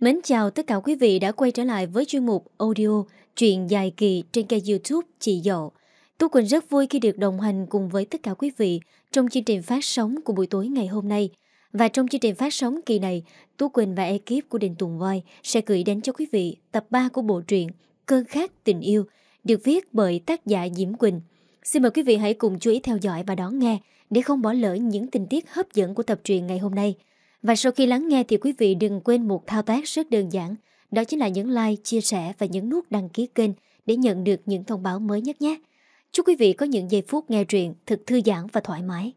Mến chào tất cả quý vị đã quay trở lại với chuyên mục audio Chuyện dài kỳ trên kênh youtube Chị Dậu. Tú Quỳnh rất vui khi được đồng hành cùng với tất cả quý vị trong chương trình phát sóng của buổi tối ngày hôm nay. Và trong chương trình phát sóng kỳ này, Tú Quỳnh và ekip của Đình Tùng Voi sẽ gửi đến cho quý vị tập 3 của bộ truyện Cơn khát tình yêu được viết bởi tác giả Diễm Quỳnh. Xin mời quý vị hãy cùng chú ý theo dõi và đón nghe để không bỏ lỡ những tình tiết hấp dẫn của tập truyện ngày hôm nay – và sau khi lắng nghe thì quý vị đừng quên một thao tác rất đơn giản, đó chính là nhấn like, chia sẻ và nhấn nút đăng ký kênh để nhận được những thông báo mới nhất nhé. Chúc quý vị có những giây phút nghe truyện thật thư giãn và thoải mái.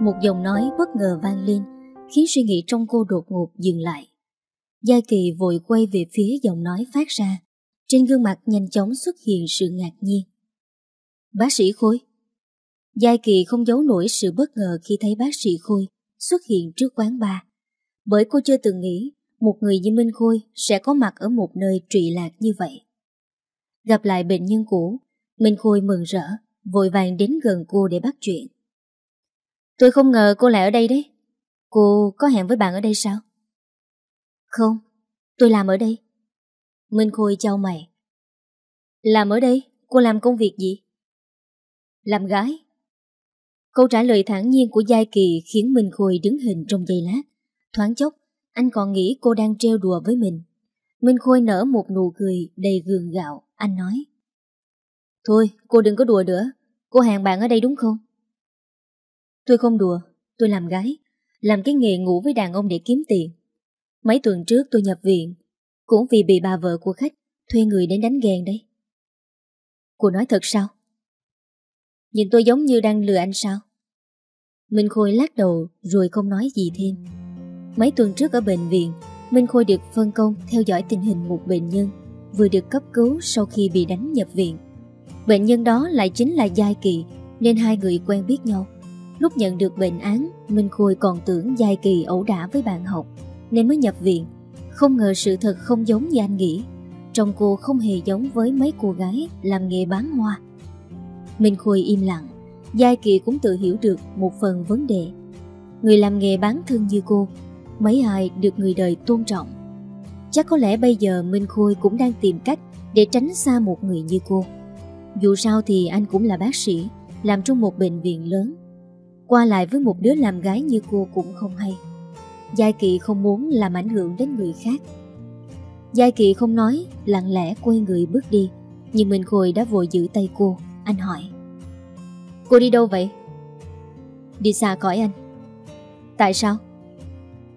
Một dòng nói bất ngờ vang lên khiến suy nghĩ trong cô đột ngột dừng lại. Gia Kỳ vội quay về phía giọng nói phát ra. Trên gương mặt nhanh chóng xuất hiện sự ngạc nhiên. Bác sĩ Khôi Gia Kỳ không giấu nổi sự bất ngờ khi thấy bác sĩ Khôi xuất hiện trước quán bar. Bởi cô chưa từng nghĩ một người như Minh Khôi sẽ có mặt ở một nơi trụy lạc như vậy. Gặp lại bệnh nhân cũ, Minh Khôi mừng rỡ, vội vàng đến gần cô để bắt chuyện. Tôi không ngờ cô lại ở đây đấy. Cô có hẹn với bạn ở đây sao? Không, tôi làm ở đây. Minh Khôi chào mày. Làm ở đây? Cô làm công việc gì? Làm gái. Câu trả lời thản nhiên của Giai Kỳ khiến Minh Khôi đứng hình trong giây lát. Thoáng chốc, anh còn nghĩ cô đang trêu đùa với mình. Minh Khôi nở một nụ cười đầy gường gạo, anh nói. Thôi, cô đừng có đùa nữa. Cô hàng bạn ở đây đúng không? Tôi không đùa, tôi làm gái. Làm cái nghề ngủ với đàn ông để kiếm tiền. Mấy tuần trước tôi nhập viện Cũng vì bị bà vợ của khách Thuê người đến đánh ghen đấy Cô nói thật sao Nhìn tôi giống như đang lừa anh sao Minh Khôi lắc đầu Rồi không nói gì thêm Mấy tuần trước ở bệnh viện Minh Khôi được phân công theo dõi tình hình một bệnh nhân Vừa được cấp cứu sau khi bị đánh nhập viện Bệnh nhân đó lại chính là Giai Kỳ Nên hai người quen biết nhau Lúc nhận được bệnh án Minh Khôi còn tưởng Giai Kỳ ẩu đả với bạn học nên mới nhập viện. Không ngờ sự thật không giống như anh nghĩ. Trông cô không hề giống với mấy cô gái làm nghề bán hoa. Minh Khôi im lặng, Giai Kỳ cũng tự hiểu được một phần vấn đề. Người làm nghề bán thân như cô, mấy ai được người đời tôn trọng. Chắc có lẽ bây giờ Minh Khôi cũng đang tìm cách để tránh xa một người như cô. Dù sao thì anh cũng là bác sĩ, làm trong một bệnh viện lớn. Qua lại với một đứa làm gái như cô cũng không hay. Giai Kỳ không muốn làm ảnh hưởng đến người khác Giai Kỳ không nói Lặng lẽ quay người bước đi Nhưng Minh Khôi đã vội giữ tay cô Anh hỏi Cô đi đâu vậy? Đi xa khỏi anh Tại sao?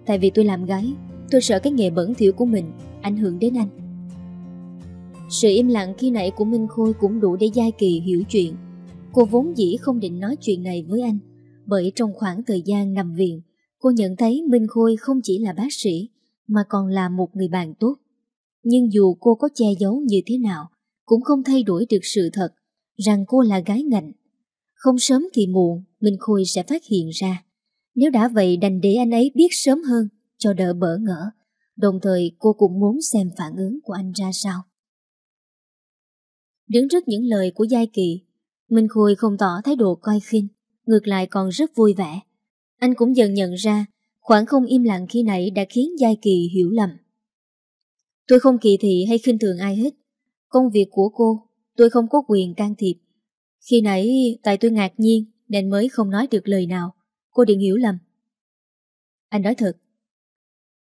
Tại vì tôi làm gái Tôi sợ cái nghề bẩn thỉu của mình Ảnh hưởng đến anh Sự im lặng khi nãy của Minh Khôi Cũng đủ để Giai Kỳ hiểu chuyện Cô vốn dĩ không định nói chuyện này với anh Bởi trong khoảng thời gian nằm viện Cô nhận thấy Minh Khôi không chỉ là bác sĩ mà còn là một người bạn tốt. Nhưng dù cô có che giấu như thế nào cũng không thay đổi được sự thật rằng cô là gái ngạnh. Không sớm thì muộn Minh Khôi sẽ phát hiện ra. Nếu đã vậy đành để anh ấy biết sớm hơn cho đỡ bỡ ngỡ. Đồng thời cô cũng muốn xem phản ứng của anh ra sao. Đứng trước những lời của Giai Kỳ, Minh Khôi không tỏ thái độ coi khinh, ngược lại còn rất vui vẻ. Anh cũng dần nhận ra khoảng không im lặng khi nãy đã khiến Giai Kỳ hiểu lầm. Tôi không kỳ thị hay khinh thường ai hết. Công việc của cô, tôi không có quyền can thiệp. Khi nãy tại tôi ngạc nhiên nên mới không nói được lời nào. Cô đừng hiểu lầm. Anh nói thật.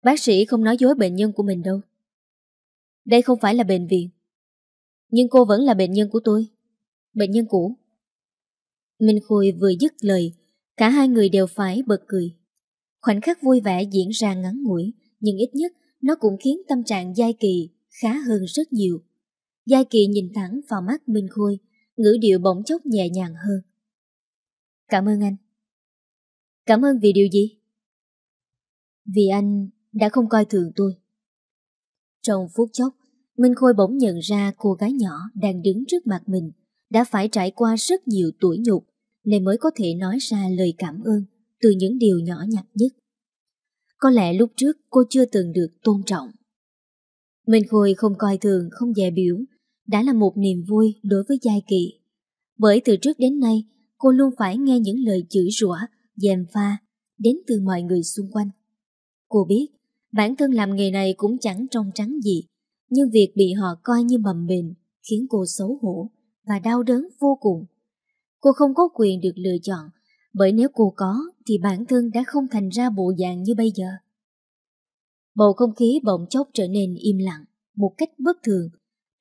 Bác sĩ không nói dối bệnh nhân của mình đâu. Đây không phải là bệnh viện. Nhưng cô vẫn là bệnh nhân của tôi. Bệnh nhân cũ. Minh Khôi vừa dứt lời Cả hai người đều phải bật cười. Khoảnh khắc vui vẻ diễn ra ngắn ngủi, nhưng ít nhất nó cũng khiến tâm trạng Giai Kỳ khá hơn rất nhiều. Giai Kỳ nhìn thẳng vào mắt Minh Khôi, ngữ điệu bỗng chốc nhẹ nhàng hơn. Cảm ơn anh. Cảm ơn vì điều gì? Vì anh đã không coi thường tôi. Trong phút chốc, Minh Khôi bỗng nhận ra cô gái nhỏ đang đứng trước mặt mình đã phải trải qua rất nhiều tuổi nhục Lê mới có thể nói ra lời cảm ơn từ những điều nhỏ nhặt nhất. Có lẽ lúc trước cô chưa từng được tôn trọng. Minh Khôi không coi thường, không dè biểu, đã là một niềm vui đối với Giai Kỳ. Bởi từ trước đến nay, cô luôn phải nghe những lời chửi rủa, dèm pha, đến từ mọi người xung quanh. Cô biết, bản thân làm nghề này cũng chẳng trong trắng gì, nhưng việc bị họ coi như mầm bệnh khiến cô xấu hổ và đau đớn vô cùng. Cô không có quyền được lựa chọn, bởi nếu cô có thì bản thân đã không thành ra bộ dạng như bây giờ. Bầu không khí bỗng chốc trở nên im lặng, một cách bất thường.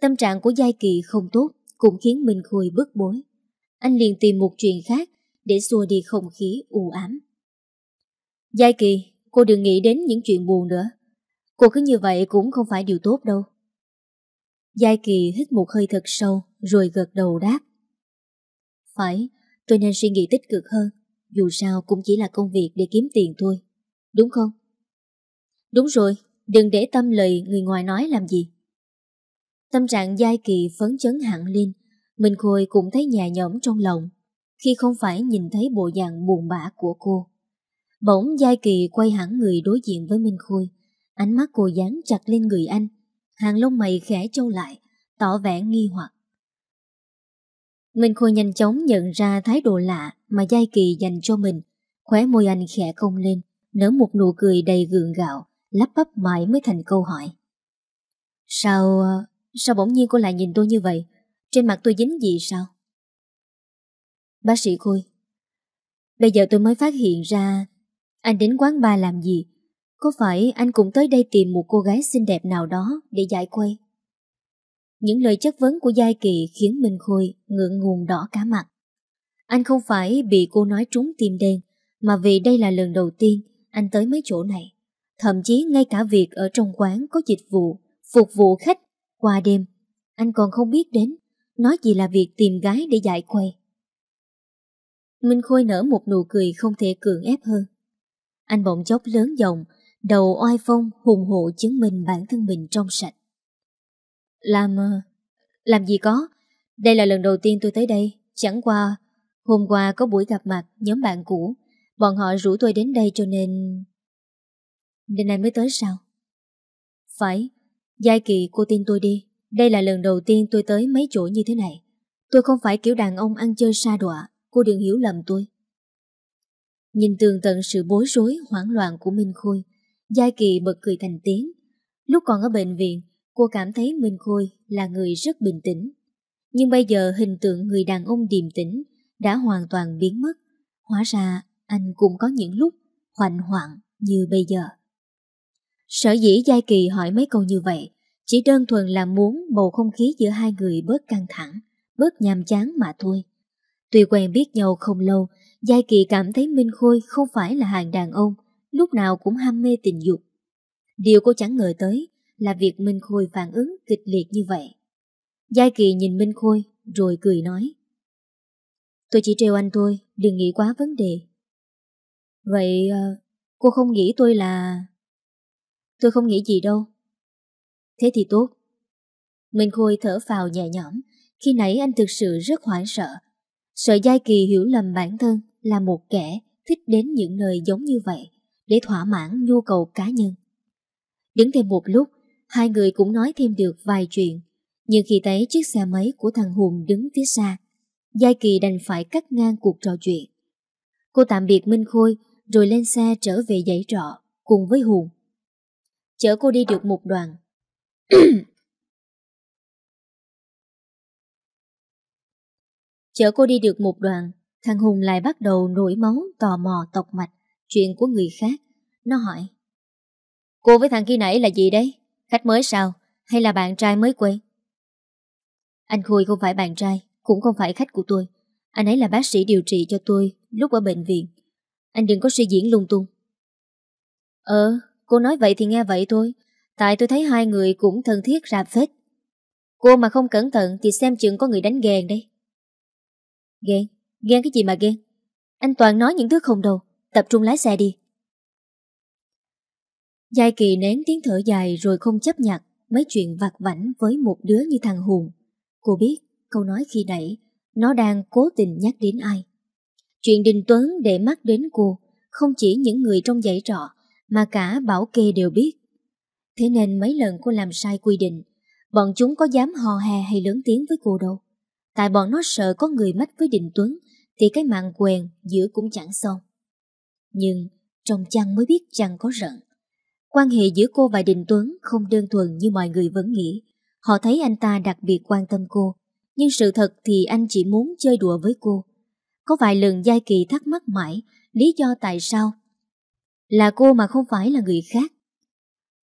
Tâm trạng của Giai Kỳ không tốt cũng khiến Minh Khôi bức bối. Anh liền tìm một chuyện khác để xua đi không khí u ám. Giai Kỳ, cô đừng nghĩ đến những chuyện buồn nữa. Cô cứ như vậy cũng không phải điều tốt đâu. Giai Kỳ hít một hơi thật sâu rồi gật đầu đáp. Phải, tôi nên suy nghĩ tích cực hơn, dù sao cũng chỉ là công việc để kiếm tiền thôi, đúng không? Đúng rồi, đừng để tâm lời người ngoài nói làm gì. Tâm trạng giai kỳ phấn chấn hẳn lên, Minh Khôi cũng thấy nhà nhõm trong lòng, khi không phải nhìn thấy bộ dạng buồn bã của cô. Bỗng Giai Kỳ quay hẳn người đối diện với Minh Khôi, ánh mắt cô dán chặt lên người anh, hàng lông mày khẽ trâu lại, tỏ vẻ nghi hoặc. Minh Khôi nhanh chóng nhận ra thái độ lạ mà Giai Kỳ dành cho mình. Khóe môi anh khẽ cong lên, nở một nụ cười đầy gượng gạo, lắp bắp mãi mới thành câu hỏi. Sao... sao bỗng nhiên cô lại nhìn tôi như vậy? Trên mặt tôi dính gì sao? Bác sĩ Khôi Bây giờ tôi mới phát hiện ra anh đến quán bar làm gì? Có phải anh cũng tới đây tìm một cô gái xinh đẹp nào đó để giải quay? Những lời chất vấn của Giai Kỳ khiến Minh Khôi ngượng ngùng đỏ cả mặt. Anh không phải bị cô nói trúng tim đen, mà vì đây là lần đầu tiên anh tới mấy chỗ này. Thậm chí ngay cả việc ở trong quán có dịch vụ, phục vụ khách, qua đêm, anh còn không biết đến, nói gì là việc tìm gái để giải quay. Minh Khôi nở một nụ cười không thể cường ép hơn. Anh bỗng chốc lớn giọng, đầu oai phong hùng hộ chứng minh bản thân mình trong sạch. Làm... Ờ, làm gì có. Đây là lần đầu tiên tôi tới đây. Chẳng qua, hôm qua có buổi gặp mặt nhóm bạn cũ. Bọn họ rủ tôi đến đây cho nên... Nên anh mới tới sao? Phải, giai kỳ cô tin tôi đi. Đây là lần đầu tiên tôi tới mấy chỗ như thế này. Tôi không phải kiểu đàn ông ăn chơi xa đọa, cô đừng hiểu lầm tôi. Nhìn tường tận sự bối rối, hoảng loạn của Minh Khôi, Giai Kỳ bật cười thành tiếng. Lúc còn ở bệnh viện, Cô cảm thấy Minh Khôi là người rất bình tĩnh. Nhưng bây giờ hình tượng người đàn ông điềm tĩnh đã hoàn toàn biến mất. Hóa ra anh cũng có những lúc hoành hoạn như bây giờ. Sở dĩ Giai Kỳ hỏi mấy câu như vậy, chỉ đơn thuần là muốn bầu không khí giữa hai người bớt căng thẳng, bớt nhàm chán mà thôi. Tuy quen biết nhau không lâu, Giai Kỳ cảm thấy Minh Khôi không phải là hàng đàn ông, lúc nào cũng ham mê tình dục. Điều cô chẳng ngờ tới là việc Minh Khôi phản ứng kịch liệt như vậy. Giai Kỳ nhìn Minh Khôi rồi cười nói. Tôi chỉ trêu anh thôi, đừng nghĩ quá vấn đề. Vậy ờ, cô không nghĩ tôi là... Tôi không nghĩ gì đâu. Thế thì tốt. Minh Khôi thở vào nhẹ nhõm, khi nãy anh thực sự rất hoảng sợ. Sợ Giai Kỳ hiểu lầm bản thân là một kẻ thích đến những nơi giống như vậy để thỏa mãn nhu cầu cá nhân. Đứng thêm một lúc, Hai người cũng nói thêm được vài chuyện Nhưng khi thấy chiếc xe máy của thằng Hùng đứng phía xa Giai Kỳ đành phải cắt ngang cuộc trò chuyện Cô tạm biệt Minh Khôi Rồi lên xe trở về dãy trọ Cùng với Hùng Chở cô đi được một đoạn Chở cô đi được một đoạn Thằng Hùng lại bắt đầu nổi máu tò mò tọc mạch Chuyện của người khác Nó hỏi Cô với thằng kia nãy là gì đấy Khách mới sao? Hay là bạn trai mới quen? Anh Khôi không phải bạn trai, cũng không phải khách của tôi. Anh ấy là bác sĩ điều trị cho tôi lúc ở bệnh viện. Anh đừng có suy diễn lung tung. Ờ, cô nói vậy thì nghe vậy thôi. Tại tôi thấy hai người cũng thân thiết rạp phết. Cô mà không cẩn thận thì xem chừng có người đánh ghen đấy. Ghen? Ghen cái gì mà ghen? Anh Toàn nói những thứ không đâu. Tập trung lái xe đi. Giai kỳ nén tiếng thở dài rồi không chấp nhặt mấy chuyện vặt vảnh với một đứa như thằng Hùng. Cô biết câu nói khi nãy nó đang cố tình nhắc đến ai. Chuyện Đình Tuấn để mắt đến cô không chỉ những người trong dãy trọ mà cả Bảo Kê đều biết. Thế nên mấy lần cô làm sai quy định bọn chúng có dám hò hè hay lớn tiếng với cô đâu. Tại bọn nó sợ có người mách với Đình Tuấn thì cái mạng quen giữa cũng chẳng xong. Nhưng trong chăn mới biết chăn có giận? Quan hệ giữa cô và Đình Tuấn không đơn thuần như mọi người vẫn nghĩ. Họ thấy anh ta đặc biệt quan tâm cô, nhưng sự thật thì anh chỉ muốn chơi đùa với cô. Có vài lần Giai Kỳ thắc mắc mãi lý do tại sao là cô mà không phải là người khác.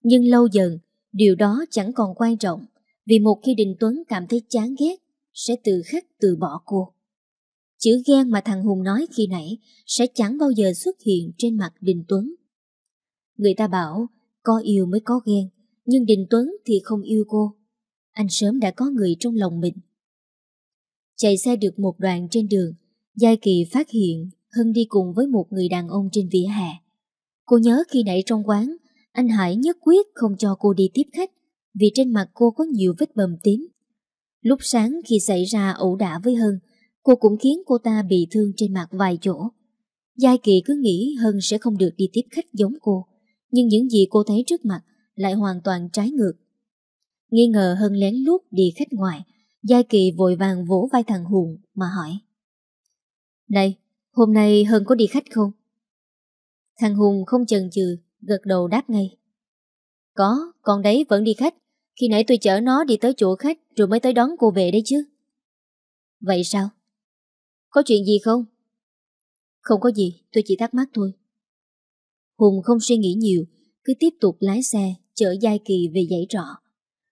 Nhưng lâu dần, điều đó chẳng còn quan trọng, vì một khi Đình Tuấn cảm thấy chán ghét, sẽ tự khắc từ bỏ cô. Chữ ghen mà thằng Hùng nói khi nãy sẽ chẳng bao giờ xuất hiện trên mặt Đình Tuấn. Người ta bảo có yêu mới có ghen, nhưng Đình Tuấn thì không yêu cô. Anh sớm đã có người trong lòng mình. Chạy xe được một đoạn trên đường, Giai Kỳ phát hiện hân đi cùng với một người đàn ông trên vỉa hè. Cô nhớ khi nãy trong quán, anh Hải nhất quyết không cho cô đi tiếp khách vì trên mặt cô có nhiều vết bầm tím. Lúc sáng khi xảy ra ẩu đả với hân cô cũng khiến cô ta bị thương trên mặt vài chỗ. Giai Kỳ cứ nghĩ Hân sẽ không được đi tiếp khách giống cô, nhưng những gì cô thấy trước mặt lại hoàn toàn trái ngược. Nghi ngờ Hân lén lút đi khách ngoài, Giai Kỳ vội vàng vỗ vai thằng Hùng mà hỏi. Này, hôm nay Hân có đi khách không? Thằng Hùng không chần chừ, gật đầu đáp ngay. Có, con đấy vẫn đi khách. Khi nãy tôi chở nó đi tới chỗ khách rồi mới tới đón cô về đấy chứ. Vậy sao? Có chuyện gì không? Không có gì, tôi chỉ thắc mắc thôi. Hùng không suy nghĩ nhiều, cứ tiếp tục lái xe, chở Giai Kỳ về dãy trọ.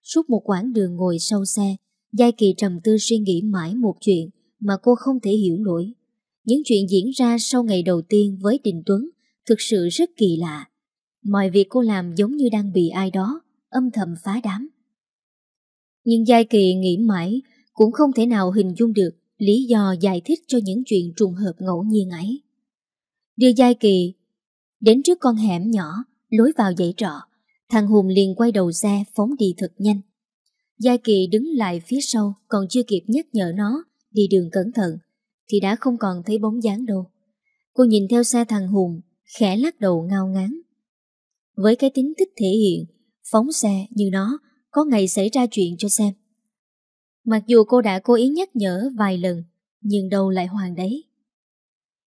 Suốt một quãng đường ngồi sau xe, Giai Kỳ trầm tư suy nghĩ mãi một chuyện mà cô không thể hiểu nổi. Những chuyện diễn ra sau ngày đầu tiên với Đình Tuấn thực sự rất kỳ lạ. Mọi việc cô làm giống như đang bị ai đó âm thầm phá đám. Nhưng Giai Kỳ nghĩ mãi cũng không thể nào hình dung được lý do giải thích cho những chuyện trùng hợp ngẫu nhiên ấy. Đưa Giai Kỳ Đến trước con hẻm nhỏ, lối vào dãy trọ, thằng Hùng liền quay đầu xe phóng đi thật nhanh. Gia Kỳ đứng lại phía sau còn chưa kịp nhắc nhở nó đi đường cẩn thận thì đã không còn thấy bóng dáng đâu. Cô nhìn theo xe thằng Hùng, khẽ lắc đầu ngao ngán. Với cái tính thích thể hiện, phóng xe như nó có ngày xảy ra chuyện cho xem. Mặc dù cô đã cố ý nhắc nhở vài lần, nhưng đâu lại hoàng đấy.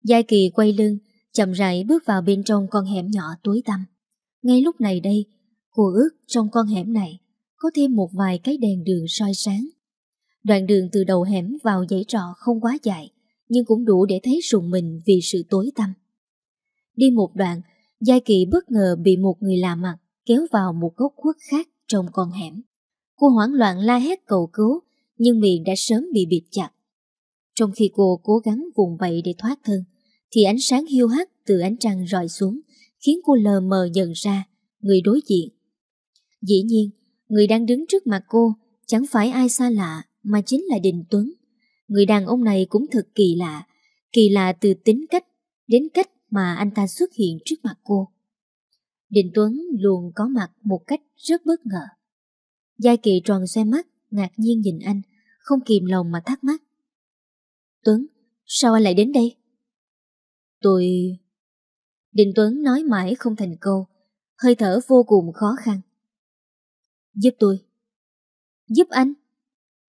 Gia Kỳ quay lưng, chậm rãi bước vào bên trong con hẻm nhỏ tối tăm. Ngay lúc này đây, cô ước trong con hẻm này có thêm một vài cái đèn đường soi sáng. Đoạn đường từ đầu hẻm vào dãy trọ không quá dài, nhưng cũng đủ để thấy rùng mình vì sự tối tăm. Đi một đoạn, Giai Kỳ bất ngờ bị một người lạ mặt kéo vào một góc khuất khác trong con hẻm. Cô hoảng loạn la hét cầu cứu, nhưng miệng đã sớm bị bịt chặt. Trong khi cô cố gắng vùng vẫy để thoát thân, thì ánh sáng hiu hắt từ ánh trăng rọi xuống, khiến cô lờ mờ nhận ra người đối diện. Dĩ nhiên, người đang đứng trước mặt cô chẳng phải ai xa lạ mà chính là Đình Tuấn. Người đàn ông này cũng thật kỳ lạ, kỳ lạ từ tính cách đến cách mà anh ta xuất hiện trước mặt cô. Đình Tuấn luôn có mặt một cách rất bất ngờ. Giai kỳ tròn xoe mắt, ngạc nhiên nhìn anh, không kìm lòng mà thắc mắc. Tuấn, sao anh lại đến đây? Tôi... Đình Tuấn nói mãi không thành câu, hơi thở vô cùng khó khăn. Giúp tôi. Giúp anh.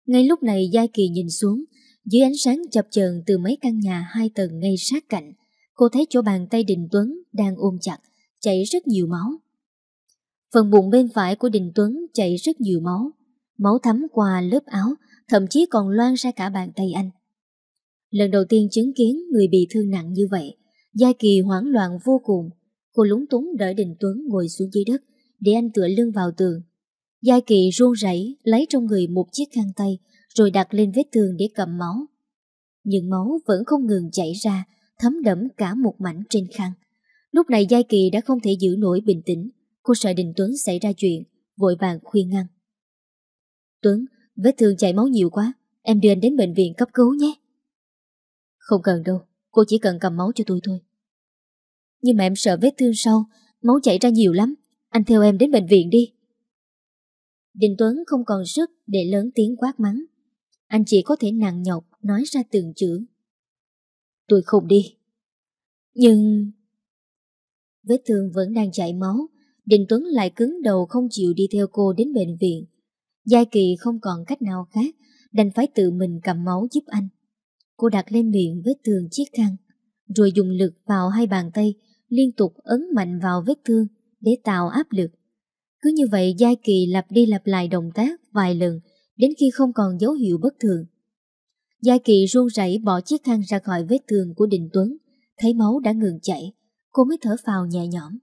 Ngay lúc này Giai Kỳ nhìn xuống, dưới ánh sáng chập chờn từ mấy căn nhà hai tầng ngay sát cạnh, cô thấy chỗ bàn tay Đình Tuấn đang ôm chặt, chảy rất nhiều máu. Phần bụng bên phải của Đình Tuấn chảy rất nhiều máu, máu thấm qua lớp áo, thậm chí còn loan ra cả bàn tay anh. Lần đầu tiên chứng kiến người bị thương nặng như vậy, Gia Kỳ hoảng loạn vô cùng. Cô lúng túng đợi Đình Tuấn ngồi xuống dưới đất để anh tựa lưng vào tường. Gia Kỳ run rẩy lấy trong người một chiếc khăn tay rồi đặt lên vết thương để cầm máu. Nhưng máu vẫn không ngừng chảy ra, thấm đẫm cả một mảnh trên khăn. Lúc này gia Kỳ đã không thể giữ nổi bình tĩnh. Cô sợ Đình Tuấn xảy ra chuyện, vội vàng khuyên ngăn. Tuấn, vết thương chảy máu nhiều quá, em đưa anh đến bệnh viện cấp cứu nhé. Không cần đâu, cô chỉ cần cầm máu cho tôi thôi. Nhưng mà em sợ vết thương sau, máu chảy ra nhiều lắm. Anh theo em đến bệnh viện đi. Đình Tuấn không còn sức để lớn tiếng quát mắng. Anh chỉ có thể nặng nhọc nói ra từng chữ. Tôi không đi. Nhưng... Vết thương vẫn đang chảy máu, Đình Tuấn lại cứng đầu không chịu đi theo cô đến bệnh viện. Giai kỳ không còn cách nào khác, đành phải tự mình cầm máu giúp anh. Cô đặt lên miệng vết thương chiếc khăn Rồi dùng lực vào hai bàn tay Liên tục ấn mạnh vào vết thương Để tạo áp lực Cứ như vậy Giai Kỳ lặp đi lặp lại động tác Vài lần Đến khi không còn dấu hiệu bất thường Giai Kỳ run rẩy bỏ chiếc khăn ra khỏi vết thương của Đình Tuấn Thấy máu đã ngừng chảy Cô mới thở phào nhẹ nhõm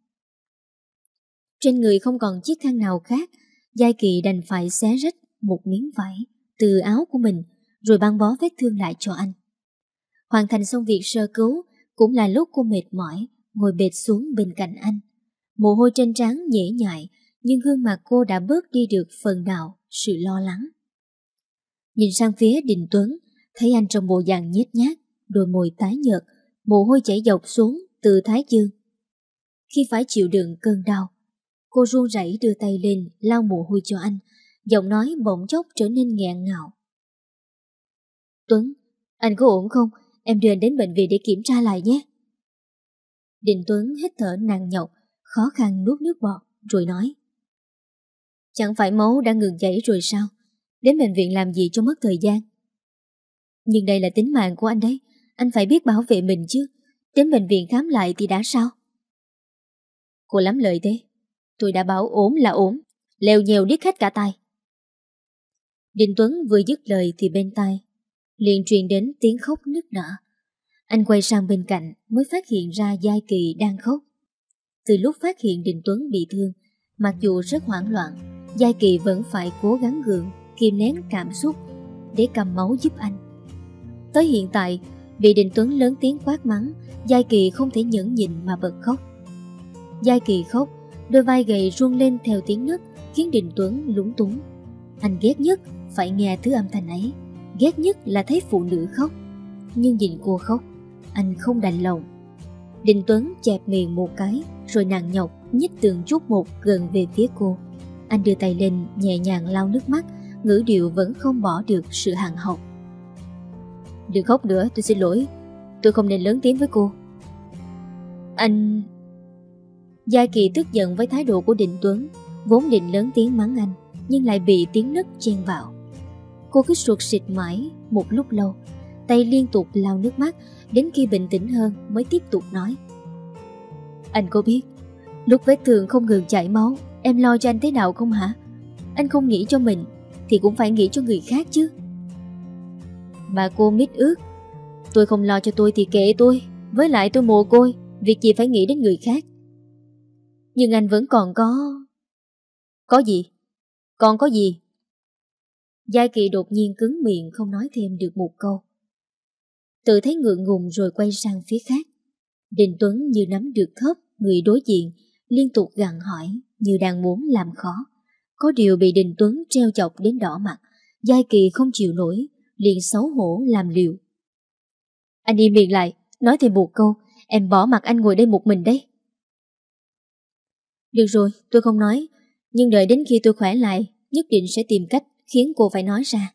Trên người không còn chiếc khăn nào khác Giai Kỳ đành phải xé rách một miếng vải từ áo của mình rồi băng bó vết thương lại cho anh. Hoàn thành xong việc sơ cứu Cũng là lúc cô mệt mỏi Ngồi bệt xuống bên cạnh anh Mồ hôi trên trán nhễ nhại Nhưng gương mặt cô đã bớt đi được phần nào Sự lo lắng Nhìn sang phía Đình Tuấn Thấy anh trong bộ dạng nhét nhát Đôi môi tái nhợt Mồ hôi chảy dọc xuống từ thái dương Khi phải chịu đựng cơn đau Cô run rẩy đưa tay lên lau mồ hôi cho anh Giọng nói bỗng chốc trở nên nghẹn ngào Tuấn, anh có ổn không? Em đưa anh đến bệnh viện để kiểm tra lại nhé. Đình Tuấn hít thở nặng nhọc, khó khăn nuốt nước bọt, rồi nói. Chẳng phải máu đã ngừng chảy rồi sao? Đến bệnh viện làm gì cho mất thời gian? Nhưng đây là tính mạng của anh đấy, anh phải biết bảo vệ mình chứ. Đến bệnh viện khám lại thì đã sao? Cô lắm lời thế. Tôi đã bảo ốm là ốm, leo nhèo điếc hết cả tay. Đình Tuấn vừa dứt lời thì bên tai liền truyền đến tiếng khóc nức nở. Anh quay sang bên cạnh mới phát hiện ra Giai Kỳ đang khóc. Từ lúc phát hiện Đình Tuấn bị thương, mặc dù rất hoảng loạn, Giai Kỳ vẫn phải cố gắng gượng, kiềm nén cảm xúc để cầm máu giúp anh. Tới hiện tại, bị Đình Tuấn lớn tiếng quát mắng, Giai Kỳ không thể nhẫn nhịn mà bật khóc. Giai Kỳ khóc, đôi vai gầy run lên theo tiếng nấc khiến Đình Tuấn lúng túng. Anh ghét nhất phải nghe thứ âm thanh ấy ghét nhất là thấy phụ nữ khóc Nhưng nhìn cô khóc Anh không đành lòng Đình Tuấn chẹp miệng một cái Rồi nàng nhọc nhích tường chút một gần về phía cô Anh đưa tay lên nhẹ nhàng lau nước mắt Ngữ điệu vẫn không bỏ được sự hằng học Đừng khóc nữa tôi xin lỗi Tôi không nên lớn tiếng với cô Anh Gia Kỳ tức giận với thái độ của Đình Tuấn Vốn định lớn tiếng mắng anh Nhưng lại bị tiếng nấc chen vào Cô cứ ruột xịt mãi một lúc lâu Tay liên tục lau nước mắt Đến khi bình tĩnh hơn mới tiếp tục nói Anh có biết Lúc vết thương không ngừng chảy máu Em lo cho anh thế nào không hả Anh không nghĩ cho mình Thì cũng phải nghĩ cho người khác chứ Mà cô mít ước Tôi không lo cho tôi thì kệ tôi Với lại tôi mồ côi Việc gì phải nghĩ đến người khác Nhưng anh vẫn còn có Có gì Còn có gì Giai kỳ đột nhiên cứng miệng không nói thêm được một câu. Tự thấy ngượng ngùng rồi quay sang phía khác. Đình Tuấn như nắm được khớp người đối diện, liên tục gặn hỏi như đang muốn làm khó. Có điều bị Đình Tuấn treo chọc đến đỏ mặt, Giai kỳ không chịu nổi, liền xấu hổ làm liều. Anh im miệng lại, nói thêm một câu, em bỏ mặt anh ngồi đây một mình đấy. Được rồi, tôi không nói, nhưng đợi đến khi tôi khỏe lại, nhất định sẽ tìm cách khiến cô phải nói ra.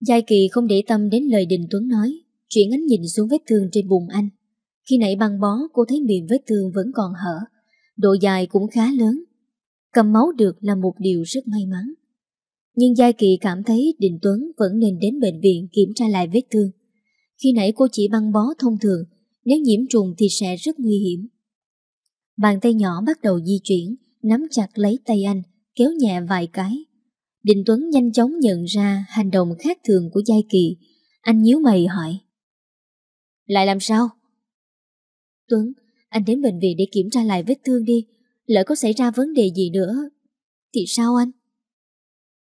Giai Kỳ không để tâm đến lời Đình Tuấn nói, chuyển ánh nhìn xuống vết thương trên bụng anh. Khi nãy băng bó, cô thấy miệng vết thương vẫn còn hở, độ dài cũng khá lớn. Cầm máu được là một điều rất may mắn. Nhưng Giai Kỳ cảm thấy Đình Tuấn vẫn nên đến bệnh viện kiểm tra lại vết thương. Khi nãy cô chỉ băng bó thông thường, nếu nhiễm trùng thì sẽ rất nguy hiểm. Bàn tay nhỏ bắt đầu di chuyển, nắm chặt lấy tay anh, kéo nhẹ vài cái. Đình Tuấn nhanh chóng nhận ra hành động khác thường của Giai Kỳ. Anh nhíu mày hỏi. Lại làm sao? Tuấn, anh đến bệnh viện để kiểm tra lại vết thương đi. Lỡ có xảy ra vấn đề gì nữa. Thì sao anh?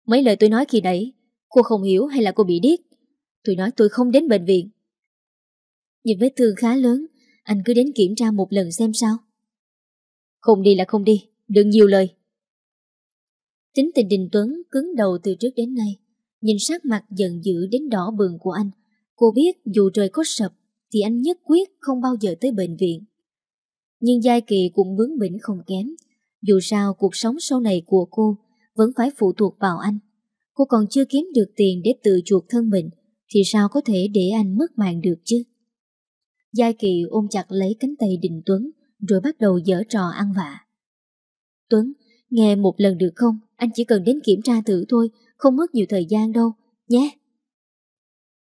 Mấy lời tôi nói khi đấy, cô không hiểu hay là cô bị điếc. Tôi nói tôi không đến bệnh viện. Nhìn vết thương khá lớn, anh cứ đến kiểm tra một lần xem sao. Không đi là không đi, đừng nhiều lời. Tính tình Đình Tuấn cứng đầu từ trước đến nay, nhìn sát mặt giận dữ đến đỏ bừng của anh. Cô biết dù trời có sập thì anh nhất quyết không bao giờ tới bệnh viện. Nhưng Giai Kỳ cũng bướng bỉnh không kém. Dù sao cuộc sống sau này của cô vẫn phải phụ thuộc vào anh. Cô còn chưa kiếm được tiền để tự chuộc thân mình thì sao có thể để anh mất mạng được chứ? Giai Kỳ ôm chặt lấy cánh tay Đình Tuấn rồi bắt đầu dở trò ăn vạ. Tuấn, nghe một lần được không? anh chỉ cần đến kiểm tra thử thôi, không mất nhiều thời gian đâu, nhé.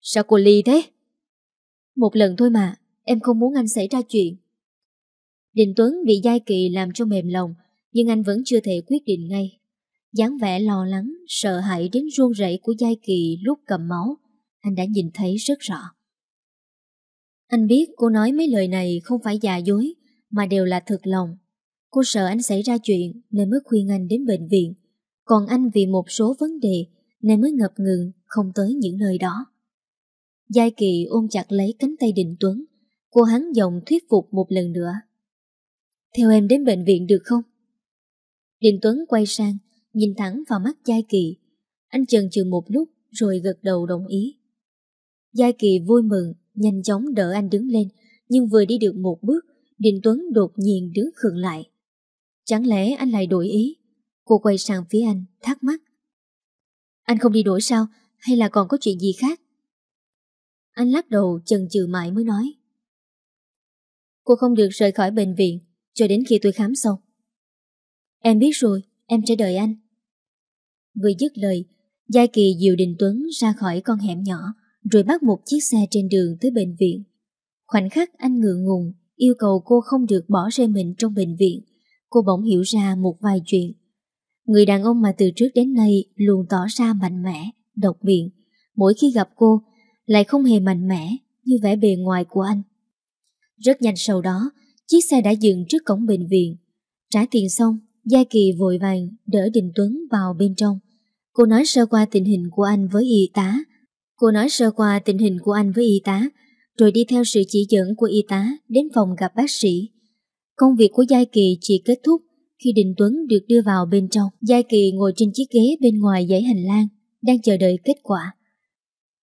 Sao cô ly thế? Một lần thôi mà, em không muốn anh xảy ra chuyện. Đình Tuấn bị Giai Kỳ làm cho mềm lòng, nhưng anh vẫn chưa thể quyết định ngay. dáng vẻ lo lắng, sợ hãi đến ruông rẫy của Giai Kỳ lúc cầm máu, anh đã nhìn thấy rất rõ. Anh biết cô nói mấy lời này không phải giả dối, mà đều là thật lòng. Cô sợ anh xảy ra chuyện nên mới khuyên anh đến bệnh viện. Còn anh vì một số vấn đề Nên mới ngập ngừng không tới những nơi đó Giai Kỳ ôm chặt lấy cánh tay Đình Tuấn Cô hắn giọng thuyết phục một lần nữa Theo em đến bệnh viện được không? Đình Tuấn quay sang Nhìn thẳng vào mắt Giai Kỳ Anh chần chừ một lúc Rồi gật đầu đồng ý Giai Kỳ vui mừng Nhanh chóng đỡ anh đứng lên Nhưng vừa đi được một bước Đình Tuấn đột nhiên đứng khựng lại Chẳng lẽ anh lại đổi ý Cô quay sang phía anh, thắc mắc. Anh không đi đổi sao? Hay là còn có chuyện gì khác? Anh lắc đầu chần chừ mãi mới nói. Cô không được rời khỏi bệnh viện cho đến khi tôi khám xong. Em biết rồi, em sẽ đợi anh. Vừa dứt lời, Giai Kỳ dìu Đình Tuấn ra khỏi con hẻm nhỏ rồi bắt một chiếc xe trên đường tới bệnh viện. Khoảnh khắc anh ngượng ngùng yêu cầu cô không được bỏ rơi mình trong bệnh viện. Cô bỗng hiểu ra một vài chuyện Người đàn ông mà từ trước đến nay luôn tỏ ra mạnh mẽ, độc miệng. Mỗi khi gặp cô, lại không hề mạnh mẽ như vẻ bề ngoài của anh. Rất nhanh sau đó, chiếc xe đã dừng trước cổng bệnh viện. Trả tiền xong, Gia Kỳ vội vàng đỡ Đình Tuấn vào bên trong. Cô nói sơ qua tình hình của anh với y tá. Cô nói sơ qua tình hình của anh với y tá, rồi đi theo sự chỉ dẫn của y tá đến phòng gặp bác sĩ. Công việc của gia Kỳ chỉ kết thúc khi Đình Tuấn được đưa vào bên trong, Giai Kỳ ngồi trên chiếc ghế bên ngoài dãy hành lang, đang chờ đợi kết quả.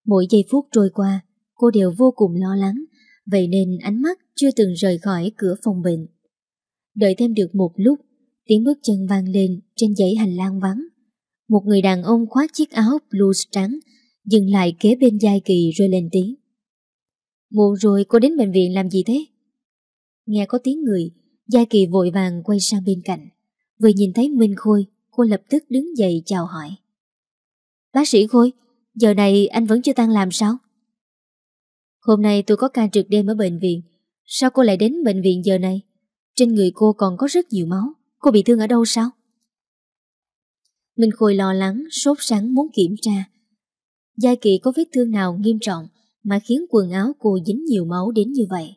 Mỗi giây phút trôi qua, cô đều vô cùng lo lắng, vậy nên ánh mắt chưa từng rời khỏi cửa phòng bệnh. Đợi thêm được một lúc, tiếng bước chân vang lên trên dãy hành lang vắng. Một người đàn ông khoác chiếc áo blues trắng, dừng lại kế bên Giai Kỳ rồi lên tiếng. Muộn rồi cô đến bệnh viện làm gì thế? Nghe có tiếng người, Gia Kỳ vội vàng quay sang bên cạnh. Vừa nhìn thấy Minh Khôi, cô lập tức đứng dậy chào hỏi. Bác sĩ Khôi, giờ này anh vẫn chưa tan làm sao? Hôm nay tôi có ca trực đêm ở bệnh viện. Sao cô lại đến bệnh viện giờ này? Trên người cô còn có rất nhiều máu. Cô bị thương ở đâu sao? Minh Khôi lo lắng, sốt sắng muốn kiểm tra. Gia Kỳ có vết thương nào nghiêm trọng mà khiến quần áo cô dính nhiều máu đến như vậy?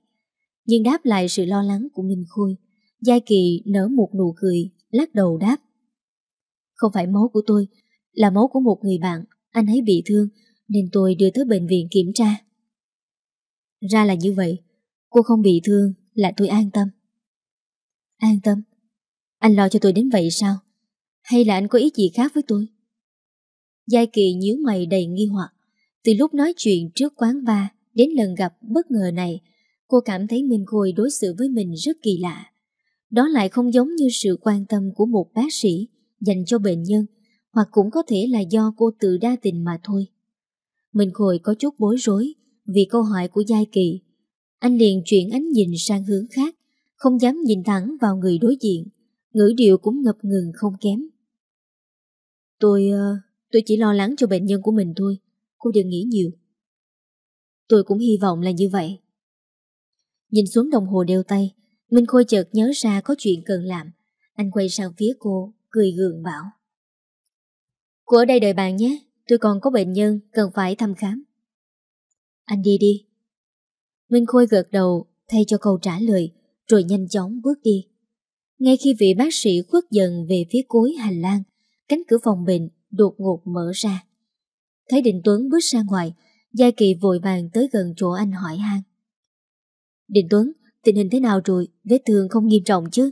Nhưng đáp lại sự lo lắng của Minh Khôi Giai Kỳ nở một nụ cười Lắc đầu đáp Không phải máu của tôi Là máu của một người bạn Anh ấy bị thương Nên tôi đưa tới bệnh viện kiểm tra Ra là như vậy Cô không bị thương là tôi an tâm An tâm Anh lo cho tôi đến vậy sao Hay là anh có ý gì khác với tôi Giai Kỳ nhíu mày đầy nghi hoặc Từ lúc nói chuyện trước quán bar Đến lần gặp bất ngờ này Cô cảm thấy Minh Khôi đối xử với mình rất kỳ lạ. Đó lại không giống như sự quan tâm của một bác sĩ dành cho bệnh nhân, hoặc cũng có thể là do cô tự đa tình mà thôi. Minh Khôi có chút bối rối vì câu hỏi của Giai Kỳ. Anh liền chuyển ánh nhìn sang hướng khác, không dám nhìn thẳng vào người đối diện. Ngữ điệu cũng ngập ngừng không kém. Tôi... Ờ, tôi chỉ lo lắng cho bệnh nhân của mình thôi. Cô đừng nghĩ nhiều. Tôi cũng hy vọng là như vậy. Nhìn xuống đồng hồ đeo tay, Minh Khôi chợt nhớ ra có chuyện cần làm. Anh quay sang phía cô, cười gượng bảo. Cô ở đây đợi bạn nhé, tôi còn có bệnh nhân cần phải thăm khám. Anh đi đi. Minh Khôi gật đầu thay cho câu trả lời, rồi nhanh chóng bước đi. Ngay khi vị bác sĩ khuất dần về phía cuối hành lang, cánh cửa phòng bệnh đột ngột mở ra. Thấy Định Tuấn bước ra ngoài, Gia Kỳ vội vàng tới gần chỗ anh hỏi han. Đình Tuấn, tình hình thế nào rồi, vết thương không nghiêm trọng chứ?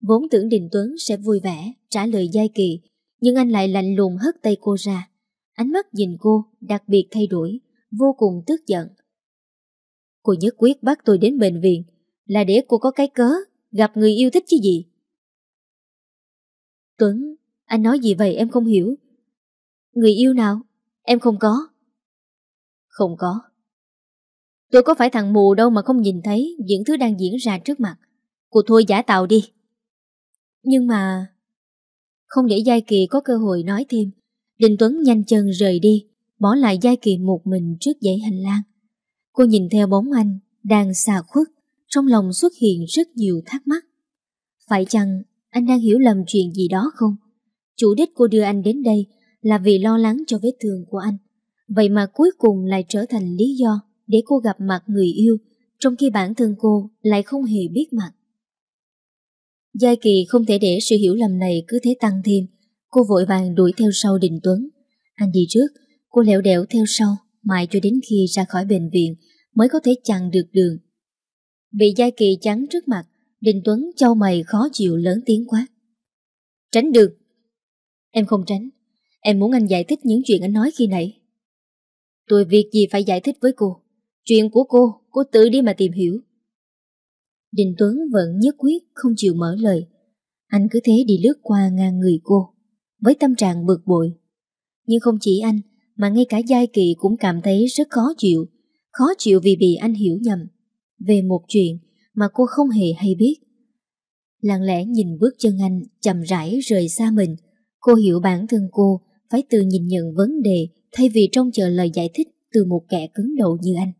Vốn tưởng Đình Tuấn sẽ vui vẻ, trả lời dai kỳ, nhưng anh lại lạnh lùng hất tay cô ra. Ánh mắt nhìn cô đặc biệt thay đổi, vô cùng tức giận. Cô nhất quyết bắt tôi đến bệnh viện là để cô có cái cớ gặp người yêu thích chứ gì. Tuấn, anh nói gì vậy em không hiểu. Người yêu nào? Em không có. Không có. Tôi có phải thằng mù đâu mà không nhìn thấy những thứ đang diễn ra trước mặt. Cô thôi giả tạo đi. Nhưng mà... Không để Giai Kỳ có cơ hội nói thêm, Đình Tuấn nhanh chân rời đi, bỏ lại Giai Kỳ một mình trước dãy hành lang. Cô nhìn theo bóng anh, đang xa khuất, trong lòng xuất hiện rất nhiều thắc mắc. Phải chăng anh đang hiểu lầm chuyện gì đó không? Chủ đích cô đưa anh đến đây là vì lo lắng cho vết thương của anh. Vậy mà cuối cùng lại trở thành lý do để cô gặp mặt người yêu, trong khi bản thân cô lại không hề biết mặt. Giai Kỳ không thể để sự hiểu lầm này cứ thế tăng thêm, cô vội vàng đuổi theo sau Đình Tuấn. Anh đi trước, cô lẻo đẻo theo sau, mãi cho đến khi ra khỏi bệnh viện mới có thể chặn được đường. Bị Giai Kỳ chắn trước mặt, Đình Tuấn châu mày khó chịu lớn tiếng quát. Tránh được. Em không tránh. Em muốn anh giải thích những chuyện anh nói khi nãy. Tôi việc gì phải giải thích với cô. Chuyện của cô, cô tự đi mà tìm hiểu. Đình Tuấn vẫn nhất quyết không chịu mở lời. Anh cứ thế đi lướt qua ngang người cô, với tâm trạng bực bội. Nhưng không chỉ anh, mà ngay cả Giai Kỳ cũng cảm thấy rất khó chịu. Khó chịu vì bị anh hiểu nhầm về một chuyện mà cô không hề hay biết. Lặng lẽ nhìn bước chân anh chậm rãi rời xa mình, cô hiểu bản thân cô phải tự nhìn nhận vấn đề thay vì trông chờ lời giải thích từ một kẻ cứng đầu như anh.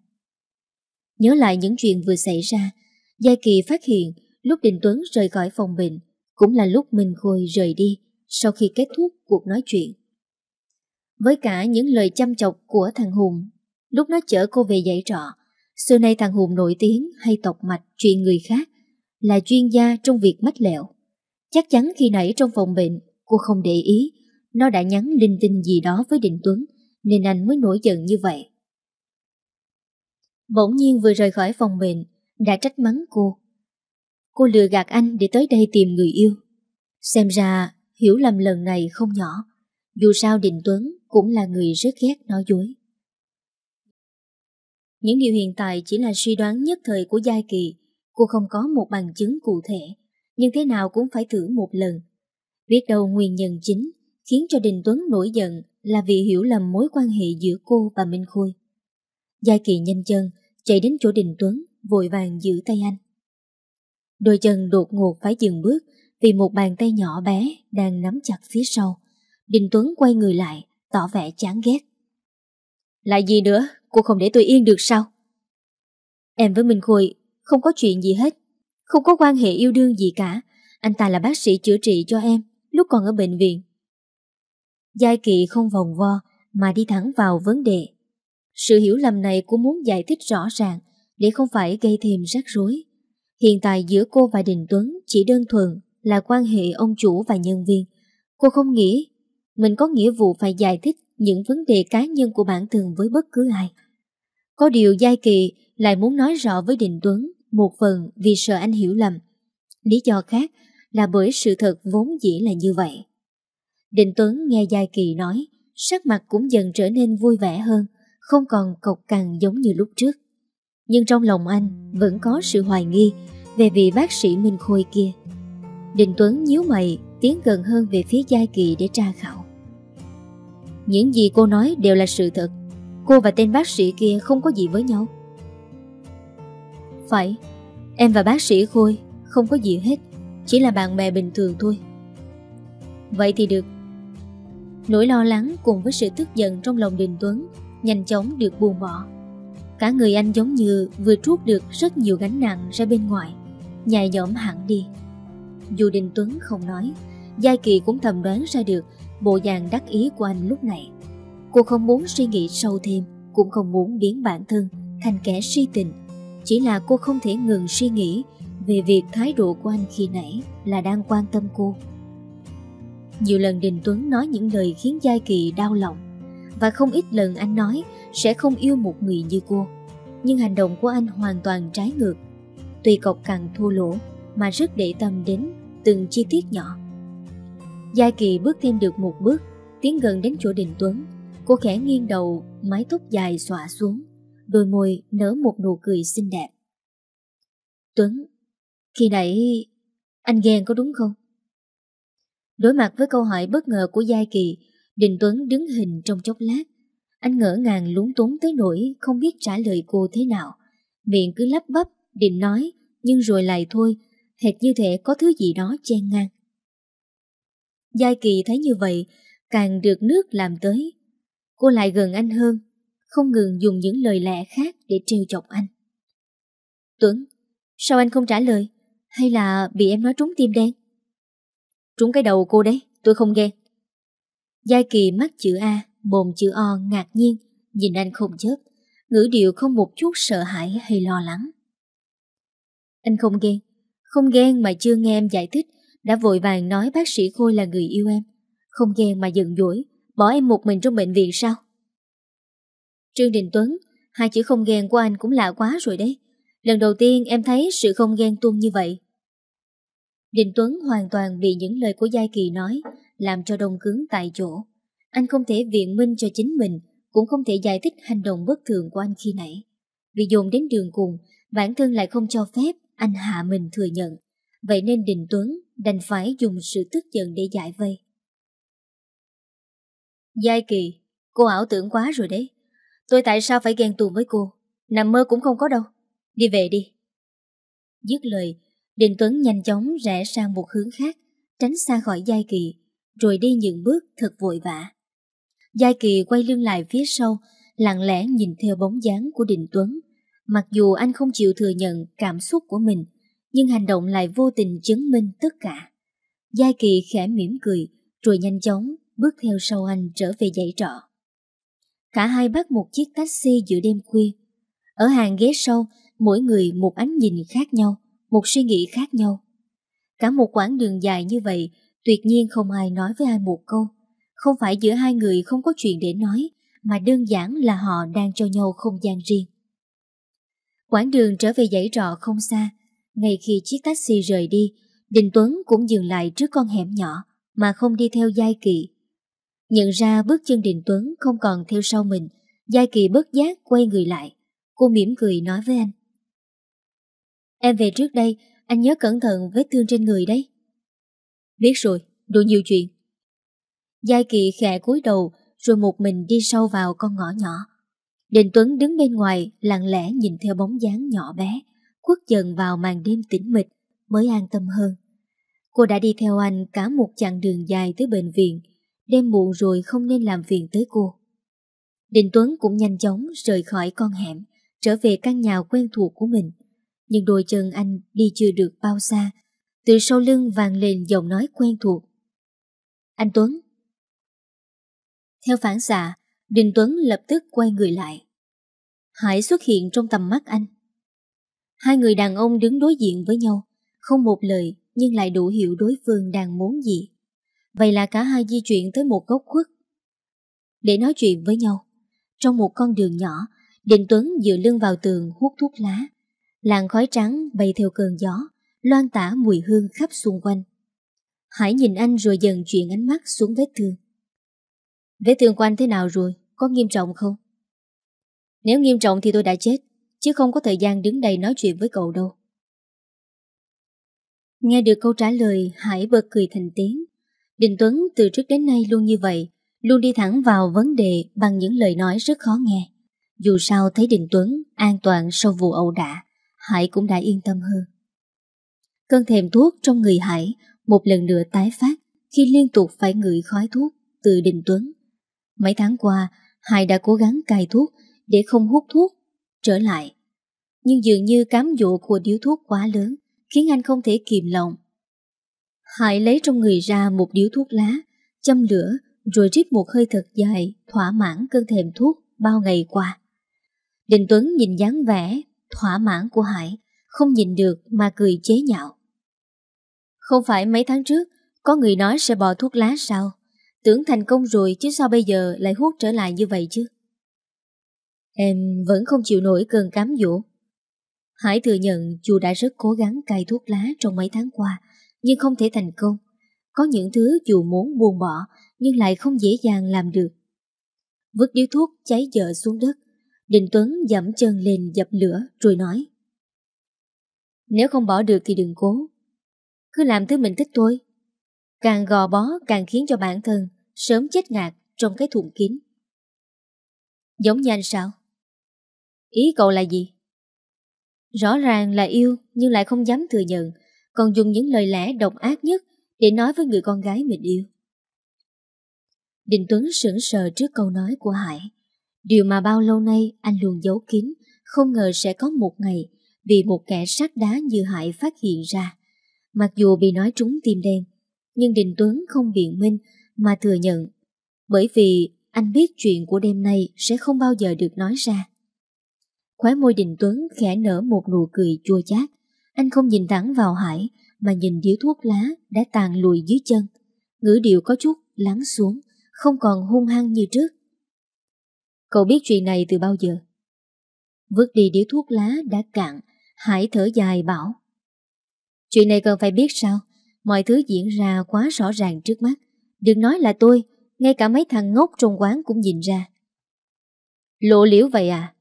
Nhớ lại những chuyện vừa xảy ra, Gia Kỳ phát hiện lúc Đình Tuấn rời khỏi phòng bệnh cũng là lúc Minh Khôi rời đi sau khi kết thúc cuộc nói chuyện. Với cả những lời chăm chọc của thằng Hùng, lúc nó chở cô về dạy trọ, xưa nay thằng Hùng nổi tiếng hay tọc mạch chuyện người khác, là chuyên gia trong việc mách lẹo. Chắc chắn khi nãy trong phòng bệnh, cô không để ý, nó đã nhắn linh tinh gì đó với Định Tuấn, nên anh mới nổi giận như vậy. Bỗng nhiên vừa rời khỏi phòng bệnh Đã trách mắng cô Cô lừa gạt anh để tới đây tìm người yêu Xem ra hiểu lầm lần này không nhỏ Dù sao Đình Tuấn cũng là người rất ghét nói dối Những điều hiện tại chỉ là suy đoán nhất thời của Giai Kỳ Cô không có một bằng chứng cụ thể Nhưng thế nào cũng phải thử một lần Biết đâu nguyên nhân chính khiến cho Đình Tuấn nổi giận là vì hiểu lầm mối quan hệ giữa cô và Minh Khôi giai Kỳ nhanh chân, chạy đến chỗ Đình Tuấn, vội vàng giữ tay anh. Đôi chân đột ngột phải dừng bước vì một bàn tay nhỏ bé đang nắm chặt phía sau. Đình Tuấn quay người lại, tỏ vẻ chán ghét. Lại gì nữa, cô không để tôi yên được sao? Em với Minh Khôi không có chuyện gì hết, không có quan hệ yêu đương gì cả. Anh ta là bác sĩ chữa trị cho em lúc còn ở bệnh viện. Giai kỳ không vòng vo mà đi thẳng vào vấn đề. Sự hiểu lầm này cô muốn giải thích rõ ràng để không phải gây thêm rắc rối. Hiện tại giữa cô và Đình Tuấn chỉ đơn thuần là quan hệ ông chủ và nhân viên. Cô không nghĩ mình có nghĩa vụ phải giải thích những vấn đề cá nhân của bản thân với bất cứ ai. Có điều Giai Kỳ lại muốn nói rõ với Đình Tuấn một phần vì sợ anh hiểu lầm. Lý do khác là bởi sự thật vốn dĩ là như vậy. Đình Tuấn nghe Giai Kỳ nói, sắc mặt cũng dần trở nên vui vẻ hơn không còn cộc cằn giống như lúc trước. Nhưng trong lòng anh vẫn có sự hoài nghi về vị bác sĩ Minh Khôi kia. Đình Tuấn nhíu mày tiến gần hơn về phía Giai Kỳ để tra khảo. Những gì cô nói đều là sự thật. Cô và tên bác sĩ kia không có gì với nhau. Phải, em và bác sĩ Khôi không có gì hết, chỉ là bạn bè bình thường thôi. Vậy thì được. Nỗi lo lắng cùng với sự tức giận trong lòng Đình Tuấn nhanh chóng được buông bỏ. Cả người anh giống như vừa trút được rất nhiều gánh nặng ra bên ngoài, nhài nhõm hẳn đi. Dù Đình Tuấn không nói, Giai Kỳ cũng thầm đoán ra được bộ dạng đắc ý của anh lúc này. Cô không muốn suy nghĩ sâu thêm, cũng không muốn biến bản thân thành kẻ si tình. Chỉ là cô không thể ngừng suy nghĩ về việc thái độ của anh khi nãy là đang quan tâm cô. Nhiều lần Đình Tuấn nói những lời khiến Giai Kỳ đau lòng và không ít lần anh nói sẽ không yêu một người như cô. Nhưng hành động của anh hoàn toàn trái ngược. Tuy cọc cằn thua lỗ mà rất để tâm đến từng chi tiết nhỏ. Giai Kỳ bước thêm được một bước, tiến gần đến chỗ Đình Tuấn. Cô khẽ nghiêng đầu, mái tóc dài xõa xuống, đôi môi nở một nụ cười xinh đẹp. Tuấn, khi nãy anh ghen có đúng không? Đối mặt với câu hỏi bất ngờ của Giai Kỳ, Đình Tuấn đứng hình trong chốc lát Anh ngỡ ngàng lúng túng tới nỗi Không biết trả lời cô thế nào Miệng cứ lắp bắp Định nói Nhưng rồi lại thôi Hệt như thể có thứ gì đó chen ngang Giai Kỳ thấy như vậy Càng được nước làm tới Cô lại gần anh hơn Không ngừng dùng những lời lẽ khác Để trêu chọc anh Tuấn Sao anh không trả lời Hay là bị em nói trúng tim đen Trúng cái đầu cô đấy Tôi không ghen Giai kỳ mắt chữ A, bồn chữ O ngạc nhiên, nhìn anh không chớp, ngữ điệu không một chút sợ hãi hay lo lắng. Anh không ghen, không ghen mà chưa nghe em giải thích, đã vội vàng nói bác sĩ Khôi là người yêu em. Không ghen mà giận dỗi, bỏ em một mình trong bệnh viện sao? Trương Đình Tuấn, hai chữ không ghen của anh cũng lạ quá rồi đấy. Lần đầu tiên em thấy sự không ghen tuôn như vậy. Đình Tuấn hoàn toàn bị những lời của Giai Kỳ nói làm cho đông cứng tại chỗ. Anh không thể viện minh cho chính mình, cũng không thể giải thích hành động bất thường của anh khi nãy. Vì dồn đến đường cùng, bản thân lại không cho phép anh hạ mình thừa nhận. Vậy nên Đình Tuấn đành phải dùng sự tức giận để giải vây. Giai kỳ, cô ảo tưởng quá rồi đấy. Tôi tại sao phải ghen tuồng với cô? Nằm mơ cũng không có đâu. Đi về đi. Dứt lời, Đình Tuấn nhanh chóng rẽ sang một hướng khác, tránh xa khỏi Giai kỳ rồi đi những bước thật vội vã. Giai Kỳ quay lưng lại phía sau, lặng lẽ nhìn theo bóng dáng của Đình Tuấn. Mặc dù anh không chịu thừa nhận cảm xúc của mình, nhưng hành động lại vô tình chứng minh tất cả. Giai Kỳ khẽ mỉm cười, rồi nhanh chóng bước theo sau anh trở về dãy trọ. Cả hai bắt một chiếc taxi giữa đêm khuya. Ở hàng ghế sau, mỗi người một ánh nhìn khác nhau, một suy nghĩ khác nhau. Cả một quãng đường dài như vậy, Tuyệt nhiên không ai nói với ai một câu Không phải giữa hai người không có chuyện để nói Mà đơn giản là họ đang cho nhau không gian riêng Quảng đường trở về dãy trọ không xa Ngay khi chiếc taxi rời đi Đình Tuấn cũng dừng lại trước con hẻm nhỏ Mà không đi theo Giai Kỳ Nhận ra bước chân Đình Tuấn không còn theo sau mình Giai Kỳ bất giác quay người lại Cô mỉm cười nói với anh Em về trước đây Anh nhớ cẩn thận vết thương trên người đấy Biết rồi, đủ nhiều chuyện. Giai kỳ khẽ cúi đầu rồi một mình đi sâu vào con ngõ nhỏ. Đình Tuấn đứng bên ngoài lặng lẽ nhìn theo bóng dáng nhỏ bé, khuất dần vào màn đêm tĩnh mịch mới an tâm hơn. Cô đã đi theo anh cả một chặng đường dài tới bệnh viện, đêm muộn rồi không nên làm phiền tới cô. Đình Tuấn cũng nhanh chóng rời khỏi con hẻm, trở về căn nhà quen thuộc của mình. Nhưng đôi chân anh đi chưa được bao xa từ sau lưng vàng lên giọng nói quen thuộc. Anh Tuấn. Theo phản xạ, Đình Tuấn lập tức quay người lại. Hải xuất hiện trong tầm mắt anh. Hai người đàn ông đứng đối diện với nhau, không một lời nhưng lại đủ hiểu đối phương đang muốn gì. Vậy là cả hai di chuyển tới một góc khuất. Để nói chuyện với nhau, trong một con đường nhỏ, Đình Tuấn dựa lưng vào tường hút thuốc lá. Làn khói trắng bay theo cơn gió, loan tả mùi hương khắp xung quanh. Hải nhìn anh rồi dần chuyển ánh mắt xuống vết thương. Vết thương của anh thế nào rồi? Có nghiêm trọng không? Nếu nghiêm trọng thì tôi đã chết, chứ không có thời gian đứng đây nói chuyện với cậu đâu. Nghe được câu trả lời, Hải bật cười thành tiếng. Đình Tuấn từ trước đến nay luôn như vậy, luôn đi thẳng vào vấn đề bằng những lời nói rất khó nghe. Dù sao thấy Đình Tuấn an toàn sau vụ ẩu đả, Hải cũng đã yên tâm hơn. Cơn thèm thuốc trong người Hải một lần nữa tái phát khi liên tục phải ngửi khói thuốc từ Đình Tuấn. Mấy tháng qua, Hải đã cố gắng cài thuốc để không hút thuốc trở lại. Nhưng dường như cám dỗ của điếu thuốc quá lớn khiến anh không thể kìm lòng. Hải lấy trong người ra một điếu thuốc lá, châm lửa rồi rít một hơi thật dài thỏa mãn cơn thèm thuốc bao ngày qua. Đình Tuấn nhìn dáng vẻ thỏa mãn của Hải, không nhìn được mà cười chế nhạo. Không phải mấy tháng trước Có người nói sẽ bỏ thuốc lá sao Tưởng thành công rồi chứ sao bây giờ Lại hút trở lại như vậy chứ Em vẫn không chịu nổi cơn cám dỗ Hải thừa nhận dù đã rất cố gắng cai thuốc lá trong mấy tháng qua, nhưng không thể thành công. Có những thứ dù muốn buông bỏ, nhưng lại không dễ dàng làm được. Vứt điếu thuốc cháy dở xuống đất, Đình Tuấn dẫm chân lên dập lửa rồi nói. Nếu không bỏ được thì đừng cố, cứ làm thứ mình thích thôi Càng gò bó càng khiến cho bản thân Sớm chết ngạt trong cái thùng kín Giống như anh sao Ý cậu là gì Rõ ràng là yêu Nhưng lại không dám thừa nhận Còn dùng những lời lẽ độc ác nhất Để nói với người con gái mình yêu Đình Tuấn sững sờ trước câu nói của Hải Điều mà bao lâu nay anh luôn giấu kín Không ngờ sẽ có một ngày Bị một kẻ sắt đá như Hải phát hiện ra Mặc dù bị nói trúng tim đen, nhưng Đình Tuấn không biện minh mà thừa nhận. Bởi vì anh biết chuyện của đêm nay sẽ không bao giờ được nói ra. Khóe môi Đình Tuấn khẽ nở một nụ cười chua chát. Anh không nhìn thẳng vào Hải mà nhìn điếu thuốc lá đã tàn lùi dưới chân. Ngữ điệu có chút lắng xuống, không còn hung hăng như trước. Cậu biết chuyện này từ bao giờ? Vứt đi điếu thuốc lá đã cạn, Hải thở dài bảo. Chuyện này cần phải biết sao Mọi thứ diễn ra quá rõ ràng trước mắt Đừng nói là tôi Ngay cả mấy thằng ngốc trong quán cũng nhìn ra Lộ liễu vậy à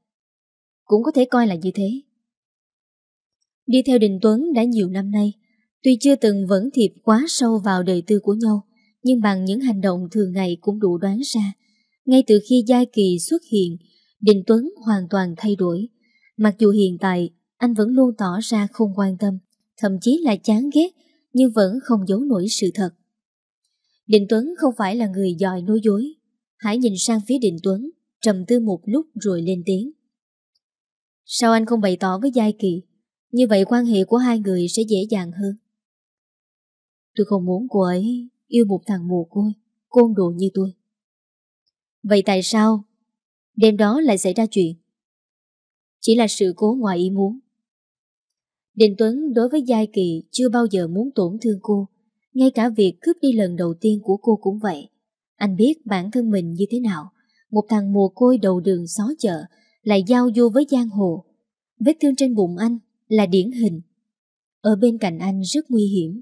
Cũng có thể coi là như thế Đi theo Đình Tuấn đã nhiều năm nay Tuy chưa từng vẫn thiệp quá sâu vào đời tư của nhau Nhưng bằng những hành động thường ngày cũng đủ đoán ra Ngay từ khi Giai Kỳ xuất hiện Đình Tuấn hoàn toàn thay đổi Mặc dù hiện tại Anh vẫn luôn tỏ ra không quan tâm thậm chí là chán ghét, nhưng vẫn không giấu nổi sự thật. Định Tuấn không phải là người giỏi nói dối. Hãy nhìn sang phía Định Tuấn, trầm tư một lúc rồi lên tiếng. Sao anh không bày tỏ với Giai Kỳ? Như vậy quan hệ của hai người sẽ dễ dàng hơn. Tôi không muốn cô ấy yêu một thằng mù côi, côn đồ như tôi. Vậy tại sao đêm đó lại xảy ra chuyện? Chỉ là sự cố ngoài ý muốn. Đình Tuấn đối với Giai Kỳ chưa bao giờ muốn tổn thương cô, ngay cả việc cướp đi lần đầu tiên của cô cũng vậy. Anh biết bản thân mình như thế nào, một thằng mồ côi đầu đường xó chợ lại giao du với giang hồ. Vết thương trên bụng anh là điển hình. Ở bên cạnh anh rất nguy hiểm.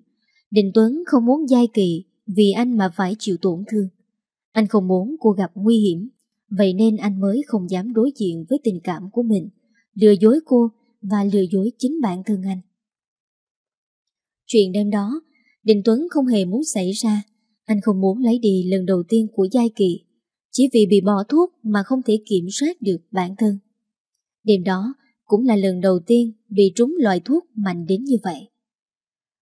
Đình Tuấn không muốn Giai Kỳ vì anh mà phải chịu tổn thương. Anh không muốn cô gặp nguy hiểm, vậy nên anh mới không dám đối diện với tình cảm của mình, lừa dối cô và lừa dối chính bản thân anh. Chuyện đêm đó, Đình Tuấn không hề muốn xảy ra, anh không muốn lấy đi lần đầu tiên của Giai Kỳ, chỉ vì bị bỏ thuốc mà không thể kiểm soát được bản thân. Đêm đó cũng là lần đầu tiên bị trúng loại thuốc mạnh đến như vậy.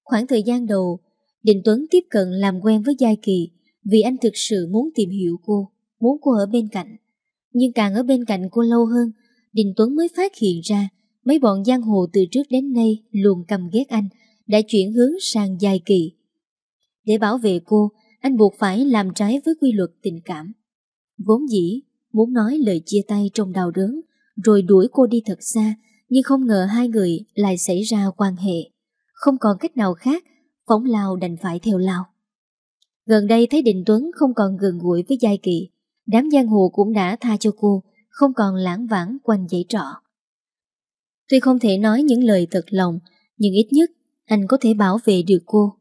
Khoảng thời gian đầu, Đình Tuấn tiếp cận làm quen với Giai Kỳ vì anh thực sự muốn tìm hiểu cô, muốn cô ở bên cạnh. Nhưng càng ở bên cạnh cô lâu hơn, Đình Tuấn mới phát hiện ra Mấy bọn giang hồ từ trước đến nay luôn căm ghét anh, đã chuyển hướng sang giai kỳ. Để bảo vệ cô, anh buộc phải làm trái với quy luật tình cảm. Vốn dĩ, muốn nói lời chia tay trong đau đớn, rồi đuổi cô đi thật xa, nhưng không ngờ hai người lại xảy ra quan hệ. Không còn cách nào khác, phóng lao đành phải theo lao. Gần đây thấy định Tuấn không còn gần gũi với Giai Kỳ, đám giang hồ cũng đã tha cho cô, không còn lãng vãng quanh dãy trọ. Tuy không thể nói những lời thật lòng, nhưng ít nhất anh có thể bảo vệ được cô.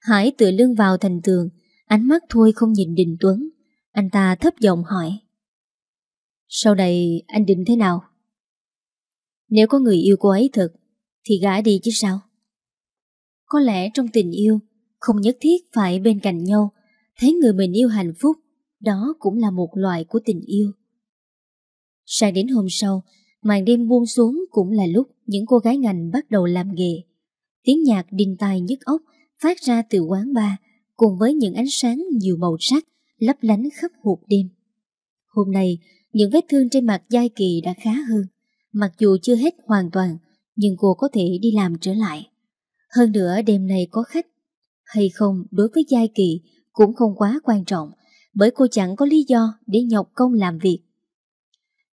Hải tựa lưng vào thành tường, ánh mắt thôi không nhìn Đình Tuấn. Anh ta thấp giọng hỏi. Sau này anh định thế nào? Nếu có người yêu cô ấy thật, thì gã đi chứ sao? Có lẽ trong tình yêu, không nhất thiết phải bên cạnh nhau, thấy người mình yêu hạnh phúc, đó cũng là một loại của tình yêu. Sang đến hôm sau, Màn đêm buông xuống cũng là lúc những cô gái ngành bắt đầu làm nghề. Tiếng nhạc đinh tai nhức ốc phát ra từ quán bar cùng với những ánh sáng nhiều màu sắc lấp lánh khắp hộp đêm. Hôm nay, những vết thương trên mặt Giai Kỳ đã khá hơn. Mặc dù chưa hết hoàn toàn, nhưng cô có thể đi làm trở lại. Hơn nữa đêm nay có khách hay không đối với Giai Kỳ cũng không quá quan trọng bởi cô chẳng có lý do để nhọc công làm việc.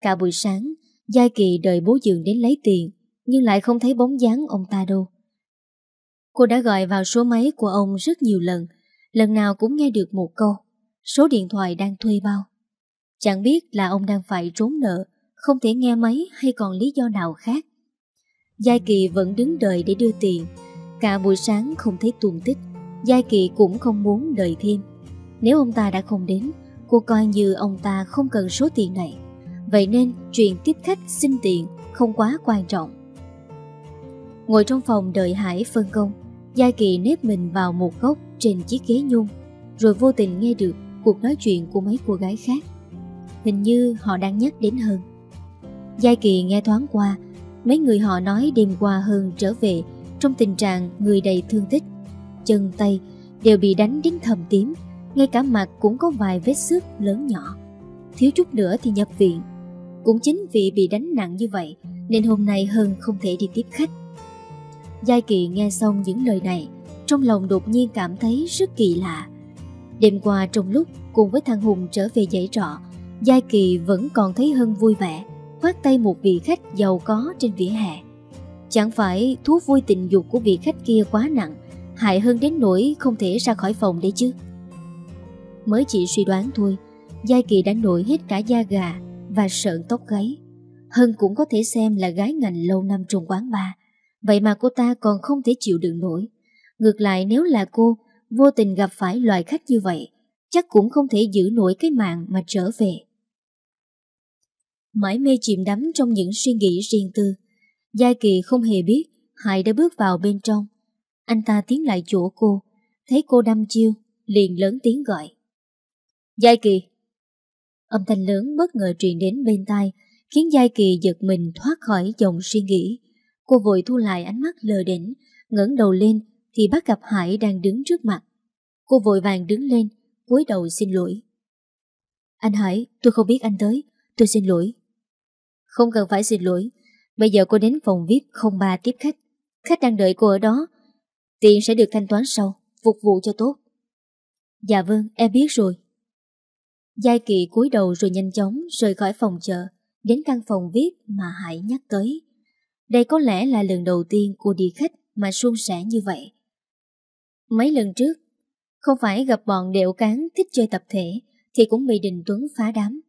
Cả buổi sáng, Giai Kỳ đợi bố Dương đến lấy tiền, nhưng lại không thấy bóng dáng ông ta đâu. Cô đã gọi vào số máy của ông rất nhiều lần, lần nào cũng nghe được một câu, số điện thoại đang thuê bao. Chẳng biết là ông đang phải trốn nợ, không thể nghe máy hay còn lý do nào khác. Giai Kỳ vẫn đứng đợi để đưa tiền, cả buổi sáng không thấy tuôn tích, Giai Kỳ cũng không muốn đợi thêm. Nếu ông ta đã không đến, cô coi như ông ta không cần số tiền này. Vậy nên chuyện tiếp khách xin tiện không quá quan trọng. Ngồi trong phòng đợi Hải phân công, Gia Kỳ nếp mình vào một góc trên chiếc ghế nhung, rồi vô tình nghe được cuộc nói chuyện của mấy cô gái khác. Hình như họ đang nhắc đến Hân. Gia Kỳ nghe thoáng qua, mấy người họ nói đêm qua Hân trở về trong tình trạng người đầy thương tích. Chân tay đều bị đánh đến thầm tím, ngay cả mặt cũng có vài vết xước lớn nhỏ. Thiếu chút nữa thì nhập viện. Cũng chính vì bị đánh nặng như vậy Nên hôm nay Hân không thể đi tiếp khách Giai Kỳ nghe xong những lời này Trong lòng đột nhiên cảm thấy rất kỳ lạ Đêm qua trong lúc cùng với thằng Hùng trở về dãy trọ Giai Kỳ vẫn còn thấy Hân vui vẻ khoát tay một vị khách giàu có trên vỉa hè Chẳng phải thú vui tình dục của vị khách kia quá nặng Hại Hân đến nỗi không thể ra khỏi phòng đấy chứ Mới chỉ suy đoán thôi Giai Kỳ đã nổi hết cả da gà và sợn tóc gáy. Hân cũng có thể xem là gái ngành lâu năm trong quán bar. Vậy mà cô ta còn không thể chịu đựng nổi. Ngược lại nếu là cô, vô tình gặp phải loại khách như vậy, chắc cũng không thể giữ nổi cái mạng mà trở về. Mãi mê chìm đắm trong những suy nghĩ riêng tư. Gia Kỳ không hề biết Hải đã bước vào bên trong. Anh ta tiến lại chỗ cô, thấy cô đâm chiêu, liền lớn tiếng gọi. Giai Kỳ! Âm thanh lớn bất ngờ truyền đến bên tai, khiến Giai Kỳ giật mình thoát khỏi dòng suy nghĩ. Cô vội thu lại ánh mắt lờ đỉnh, ngẩng đầu lên thì bắt gặp Hải đang đứng trước mặt. Cô vội vàng đứng lên, cúi đầu xin lỗi. Anh Hải, tôi không biết anh tới, tôi xin lỗi. Không cần phải xin lỗi, bây giờ cô đến phòng VIP 03 tiếp khách. Khách đang đợi cô ở đó, tiền sẽ được thanh toán sau, phục vụ cho tốt. Dạ vâng, em biết rồi. Giai kỳ cúi đầu rồi nhanh chóng rời khỏi phòng chờ đến căn phòng viết mà Hải nhắc tới. Đây có lẽ là lần đầu tiên cô đi khách mà suôn sẻ như vậy. Mấy lần trước, không phải gặp bọn đẻo cán thích chơi tập thể thì cũng bị Đình Tuấn phá đám.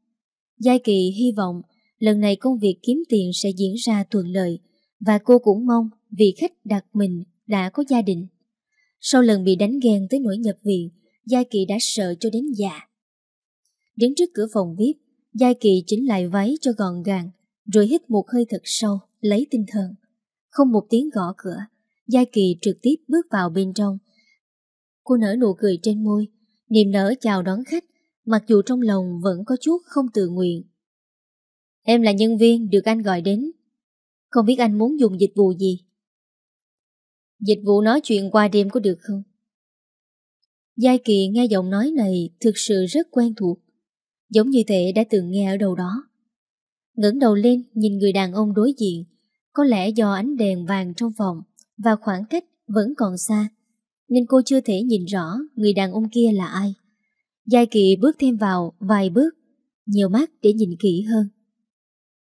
Giai kỳ hy vọng lần này công việc kiếm tiền sẽ diễn ra thuận lợi và cô cũng mong vị khách đặt mình đã có gia đình. Sau lần bị đánh ghen tới nỗi nhập viện, Giai kỳ đã sợ cho đến già đứng trước cửa phòng VIP, Giai Kỳ chỉnh lại váy cho gọn gàng, rồi hít một hơi thật sâu, lấy tinh thần. Không một tiếng gõ cửa, Giai Kỳ trực tiếp bước vào bên trong. Cô nở nụ cười trên môi, niềm nở chào đón khách, mặc dù trong lòng vẫn có chút không tự nguyện. Em là nhân viên được anh gọi đến. Không biết anh muốn dùng dịch vụ gì? Dịch vụ nói chuyện qua đêm có được không? Giai Kỳ nghe giọng nói này thực sự rất quen thuộc. Giống như thể đã từng nghe ở đâu đó ngẩng đầu lên nhìn người đàn ông đối diện Có lẽ do ánh đèn vàng trong phòng Và khoảng cách vẫn còn xa Nên cô chưa thể nhìn rõ Người đàn ông kia là ai Giai kỳ bước thêm vào vài bước Nhiều mắt để nhìn kỹ hơn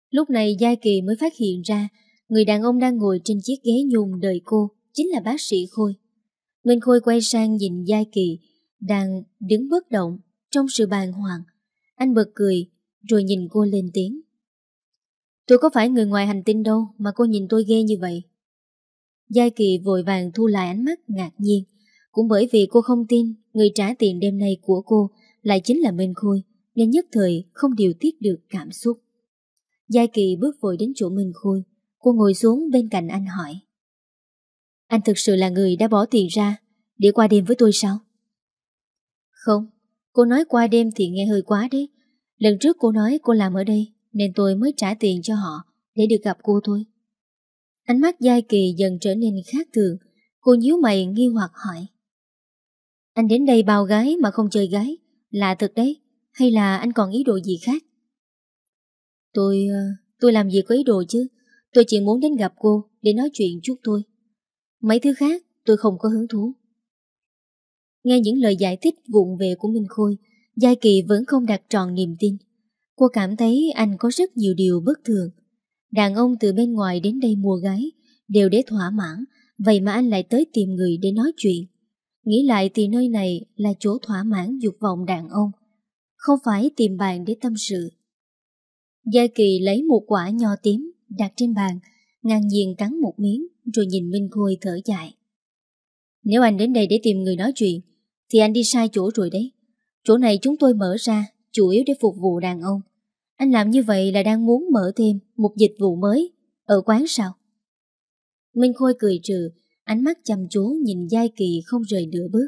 Lúc này Giai kỳ mới phát hiện ra Người đàn ông đang ngồi trên chiếc ghế nhung đợi cô Chính là bác sĩ Khôi Minh Khôi quay sang nhìn Giai kỳ Đang đứng bất động Trong sự bàng hoàng anh bật cười Rồi nhìn cô lên tiếng Tôi có phải người ngoài hành tinh đâu Mà cô nhìn tôi ghê như vậy Giai kỳ vội vàng thu lại ánh mắt ngạc nhiên Cũng bởi vì cô không tin Người trả tiền đêm nay của cô Lại chính là Minh Khôi Nên nhất thời không điều tiết được cảm xúc Giai kỳ bước vội đến chỗ Minh Khôi Cô ngồi xuống bên cạnh anh hỏi Anh thực sự là người đã bỏ tiền ra Để qua đêm với tôi sao Không Cô nói qua đêm thì nghe hơi quá đấy. Lần trước cô nói cô làm ở đây nên tôi mới trả tiền cho họ để được gặp cô thôi. Ánh mắt dai Kỳ dần trở nên khác thường. Cô nhíu mày nghi hoặc hỏi. Anh đến đây bao gái mà không chơi gái. Lạ thật đấy. Hay là anh còn ý đồ gì khác? Tôi... Ờ, tôi làm gì có ý đồ chứ. Tôi chỉ muốn đến gặp cô để nói chuyện chút thôi. Mấy thứ khác tôi không có hứng thú. Nghe những lời giải thích vụn về của Minh Khôi, Giai Kỳ vẫn không đặt tròn niềm tin. Cô cảm thấy anh có rất nhiều điều bất thường. Đàn ông từ bên ngoài đến đây mua gái, đều để thỏa mãn, vậy mà anh lại tới tìm người để nói chuyện. Nghĩ lại thì nơi này là chỗ thỏa mãn dục vọng đàn ông, không phải tìm bàn để tâm sự. Gia Kỳ lấy một quả nho tím đặt trên bàn, ngang nhiên cắn một miếng rồi nhìn Minh Khôi thở dài. Nếu anh đến đây để tìm người nói chuyện, thì anh đi sai chỗ rồi đấy Chỗ này chúng tôi mở ra Chủ yếu để phục vụ đàn ông Anh làm như vậy là đang muốn mở thêm Một dịch vụ mới Ở quán sao Minh Khôi cười trừ Ánh mắt chăm chú nhìn Giai Kỳ không rời nửa bước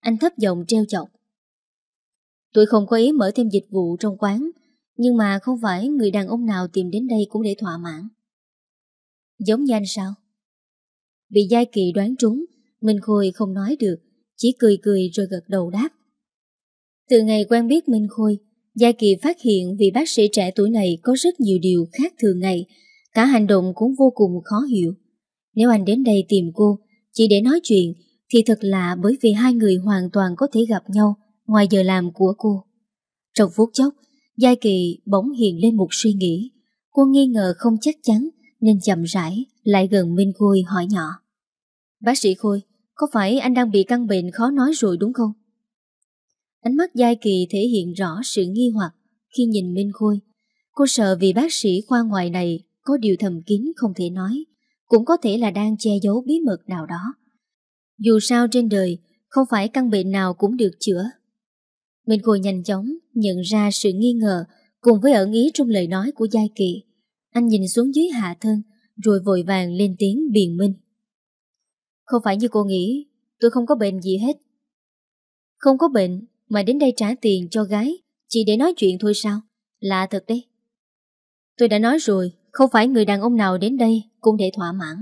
Anh thấp giọng treo chọc Tôi không có ý mở thêm dịch vụ trong quán Nhưng mà không phải người đàn ông nào tìm đến đây cũng để thỏa mãn Giống như anh sao? Bị Giai Kỳ đoán trúng Minh Khôi không nói được chỉ cười cười rồi gật đầu đáp. Từ ngày quen biết Minh Khôi, Gia Kỳ phát hiện vị bác sĩ trẻ tuổi này có rất nhiều điều khác thường ngày, cả hành động cũng vô cùng khó hiểu. Nếu anh đến đây tìm cô, chỉ để nói chuyện, thì thật lạ bởi vì hai người hoàn toàn có thể gặp nhau ngoài giờ làm của cô. Trong phút chốc, Gia Kỳ bỗng hiện lên một suy nghĩ. Cô nghi ngờ không chắc chắn nên chậm rãi lại gần Minh Khôi hỏi nhỏ. Bác sĩ Khôi, có phải anh đang bị căn bệnh khó nói rồi đúng không? Ánh mắt Giai Kỳ thể hiện rõ sự nghi hoặc khi nhìn Minh Khôi. Cô sợ vì bác sĩ khoa ngoài này có điều thầm kín không thể nói, cũng có thể là đang che giấu bí mật nào đó. Dù sao trên đời, không phải căn bệnh nào cũng được chữa. Minh Khôi nhanh chóng nhận ra sự nghi ngờ cùng với ẩn ý trong lời nói của Giai Kỳ. Anh nhìn xuống dưới hạ thân rồi vội vàng lên tiếng biện minh. Không phải như cô nghĩ Tôi không có bệnh gì hết Không có bệnh Mà đến đây trả tiền cho gái Chỉ để nói chuyện thôi sao Lạ thật đấy Tôi đã nói rồi Không phải người đàn ông nào đến đây Cũng để thỏa mãn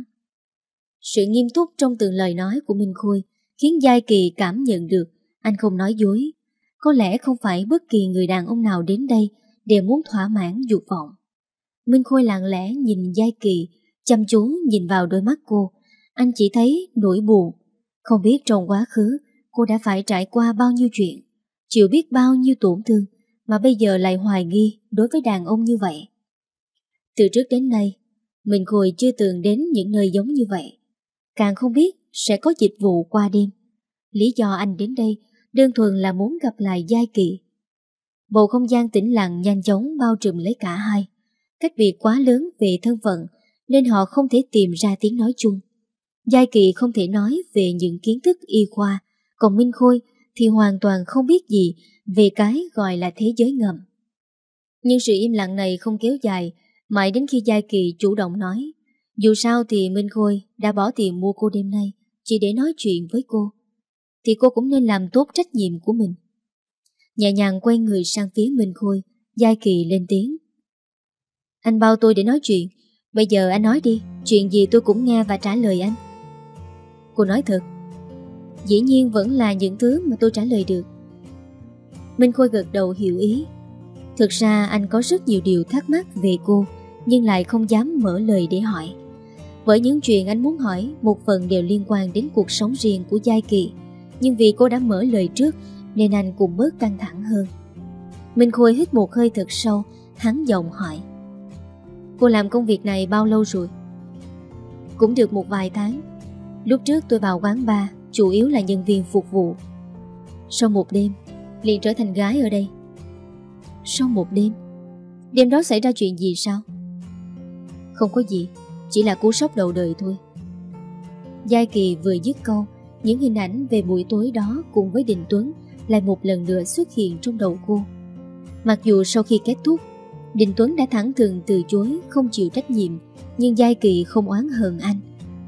Sự nghiêm túc trong từng lời nói của Minh Khôi Khiến Giai Kỳ cảm nhận được Anh không nói dối Có lẽ không phải bất kỳ người đàn ông nào đến đây Đều muốn thỏa mãn dục vọng Minh Khôi lặng lẽ nhìn Giai Kỳ Chăm chú nhìn vào đôi mắt cô anh chỉ thấy nỗi buồn. Không biết trong quá khứ cô đã phải trải qua bao nhiêu chuyện, chịu biết bao nhiêu tổn thương mà bây giờ lại hoài nghi đối với đàn ông như vậy. Từ trước đến nay, mình hồi chưa từng đến những nơi giống như vậy. Càng không biết sẽ có dịch vụ qua đêm. Lý do anh đến đây đơn thuần là muốn gặp lại Giai Kỳ. Bầu không gian tĩnh lặng nhanh chóng bao trùm lấy cả hai. Cách biệt quá lớn về thân phận nên họ không thể tìm ra tiếng nói chung. Giai Kỳ không thể nói về những kiến thức y khoa, còn Minh Khôi thì hoàn toàn không biết gì về cái gọi là thế giới ngầm. Nhưng sự im lặng này không kéo dài, mãi đến khi Giai Kỳ chủ động nói. Dù sao thì Minh Khôi đã bỏ tiền mua cô đêm nay, chỉ để nói chuyện với cô. Thì cô cũng nên làm tốt trách nhiệm của mình. Nhẹ nhàng quay người sang phía Minh Khôi, Giai Kỳ lên tiếng. Anh bao tôi để nói chuyện, bây giờ anh nói đi, chuyện gì tôi cũng nghe và trả lời anh. Cô nói thật Dĩ nhiên vẫn là những thứ mà tôi trả lời được Minh Khôi gật đầu hiểu ý Thực ra anh có rất nhiều điều thắc mắc về cô Nhưng lại không dám mở lời để hỏi Bởi những chuyện anh muốn hỏi Một phần đều liên quan đến cuộc sống riêng của Giai Kỳ Nhưng vì cô đã mở lời trước Nên anh cũng bớt căng thẳng hơn Minh Khôi hít một hơi thật sâu Hắn giọng hỏi Cô làm công việc này bao lâu rồi? Cũng được một vài tháng Lúc trước tôi vào quán bar Chủ yếu là nhân viên phục vụ Sau một đêm liền trở thành gái ở đây Sau một đêm Đêm đó xảy ra chuyện gì sao Không có gì Chỉ là cú sốc đầu đời thôi Giai Kỳ vừa dứt câu Những hình ảnh về buổi tối đó Cùng với Đình Tuấn Lại một lần nữa xuất hiện trong đầu cô Mặc dù sau khi kết thúc Đình Tuấn đã thẳng thừng từ chối Không chịu trách nhiệm Nhưng Giai Kỳ không oán hờn anh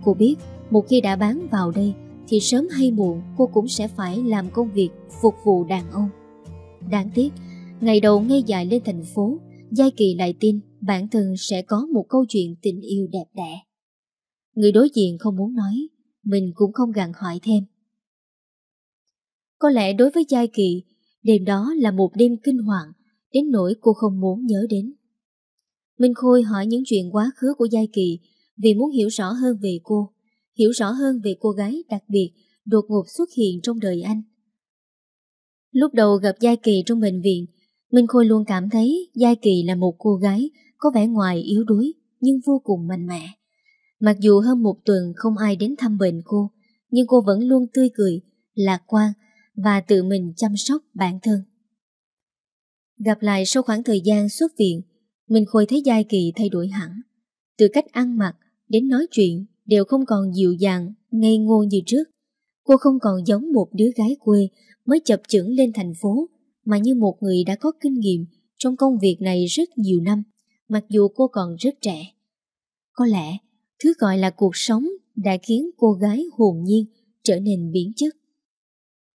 Cô biết một khi đã bán vào đây Thì sớm hay muộn cô cũng sẽ phải làm công việc phục vụ đàn ông Đáng tiếc Ngày đầu ngay dài lên thành phố Giai Kỳ lại tin bản thân sẽ có một câu chuyện tình yêu đẹp đẽ. Người đối diện không muốn nói, mình cũng không gặn hỏi thêm. Có lẽ đối với Giai Kỳ, đêm đó là một đêm kinh hoàng, đến nỗi cô không muốn nhớ đến. Minh Khôi hỏi những chuyện quá khứ của Giai Kỳ vì muốn hiểu rõ hơn về cô hiểu rõ hơn về cô gái đặc biệt đột ngột xuất hiện trong đời anh. Lúc đầu gặp Giai Kỳ trong bệnh viện, Minh Khôi luôn cảm thấy Giai Kỳ là một cô gái có vẻ ngoài yếu đuối nhưng vô cùng mạnh mẽ. Mặc dù hơn một tuần không ai đến thăm bệnh cô, nhưng cô vẫn luôn tươi cười, lạc quan và tự mình chăm sóc bản thân. Gặp lại sau khoảng thời gian xuất viện, Minh Khôi thấy Giai Kỳ thay đổi hẳn. Từ cách ăn mặc đến nói chuyện đều không còn dịu dàng, ngây ngô như trước. Cô không còn giống một đứa gái quê mới chập chững lên thành phố, mà như một người đã có kinh nghiệm trong công việc này rất nhiều năm, mặc dù cô còn rất trẻ. Có lẽ, thứ gọi là cuộc sống đã khiến cô gái hồn nhiên trở nên biến chất.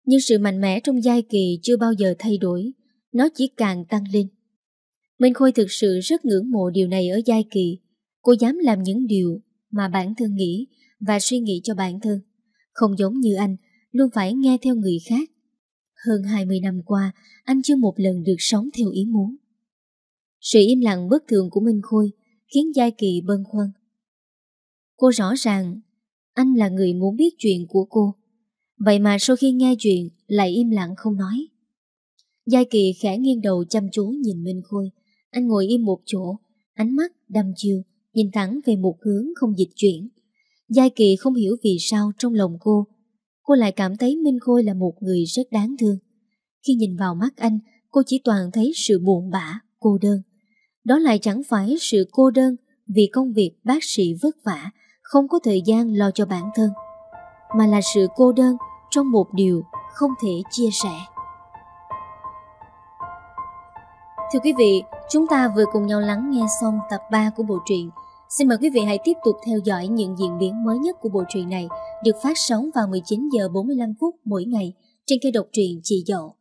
Nhưng sự mạnh mẽ trong giai kỳ chưa bao giờ thay đổi, nó chỉ càng tăng lên. Minh Khôi thực sự rất ngưỡng mộ điều này ở giai kỳ. Cô dám làm những điều mà bản thân nghĩ và suy nghĩ cho bản thân. Không giống như anh, luôn phải nghe theo người khác. Hơn 20 năm qua, anh chưa một lần được sống theo ý muốn. Sự im lặng bất thường của Minh Khôi khiến Giai Kỳ bâng khoăn. Cô rõ ràng, anh là người muốn biết chuyện của cô. Vậy mà sau khi nghe chuyện lại im lặng không nói. Giai Kỳ khẽ nghiêng đầu chăm chú nhìn Minh Khôi. Anh ngồi im một chỗ, ánh mắt đăm chiêu, nhìn thẳng về một hướng không dịch chuyển. Giai Kỳ không hiểu vì sao trong lòng cô, cô lại cảm thấy Minh Khôi là một người rất đáng thương. Khi nhìn vào mắt anh, cô chỉ toàn thấy sự buồn bã, cô đơn. Đó lại chẳng phải sự cô đơn vì công việc bác sĩ vất vả, không có thời gian lo cho bản thân, mà là sự cô đơn trong một điều không thể chia sẻ. Thưa quý vị, chúng ta vừa cùng nhau lắng nghe xong tập 3 của bộ truyện Xin mời quý vị hãy tiếp tục theo dõi những diễn biến mới nhất của bộ truyện này được phát sóng vào 19 giờ 45 phút mỗi ngày trên kênh độc truyện Chị Dậu.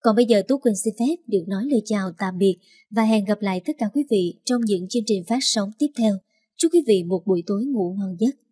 Còn bây giờ Tú Quỳnh xin phép được nói lời chào tạm biệt và hẹn gặp lại tất cả quý vị trong những chương trình phát sóng tiếp theo. Chúc quý vị một buổi tối ngủ ngon giấc.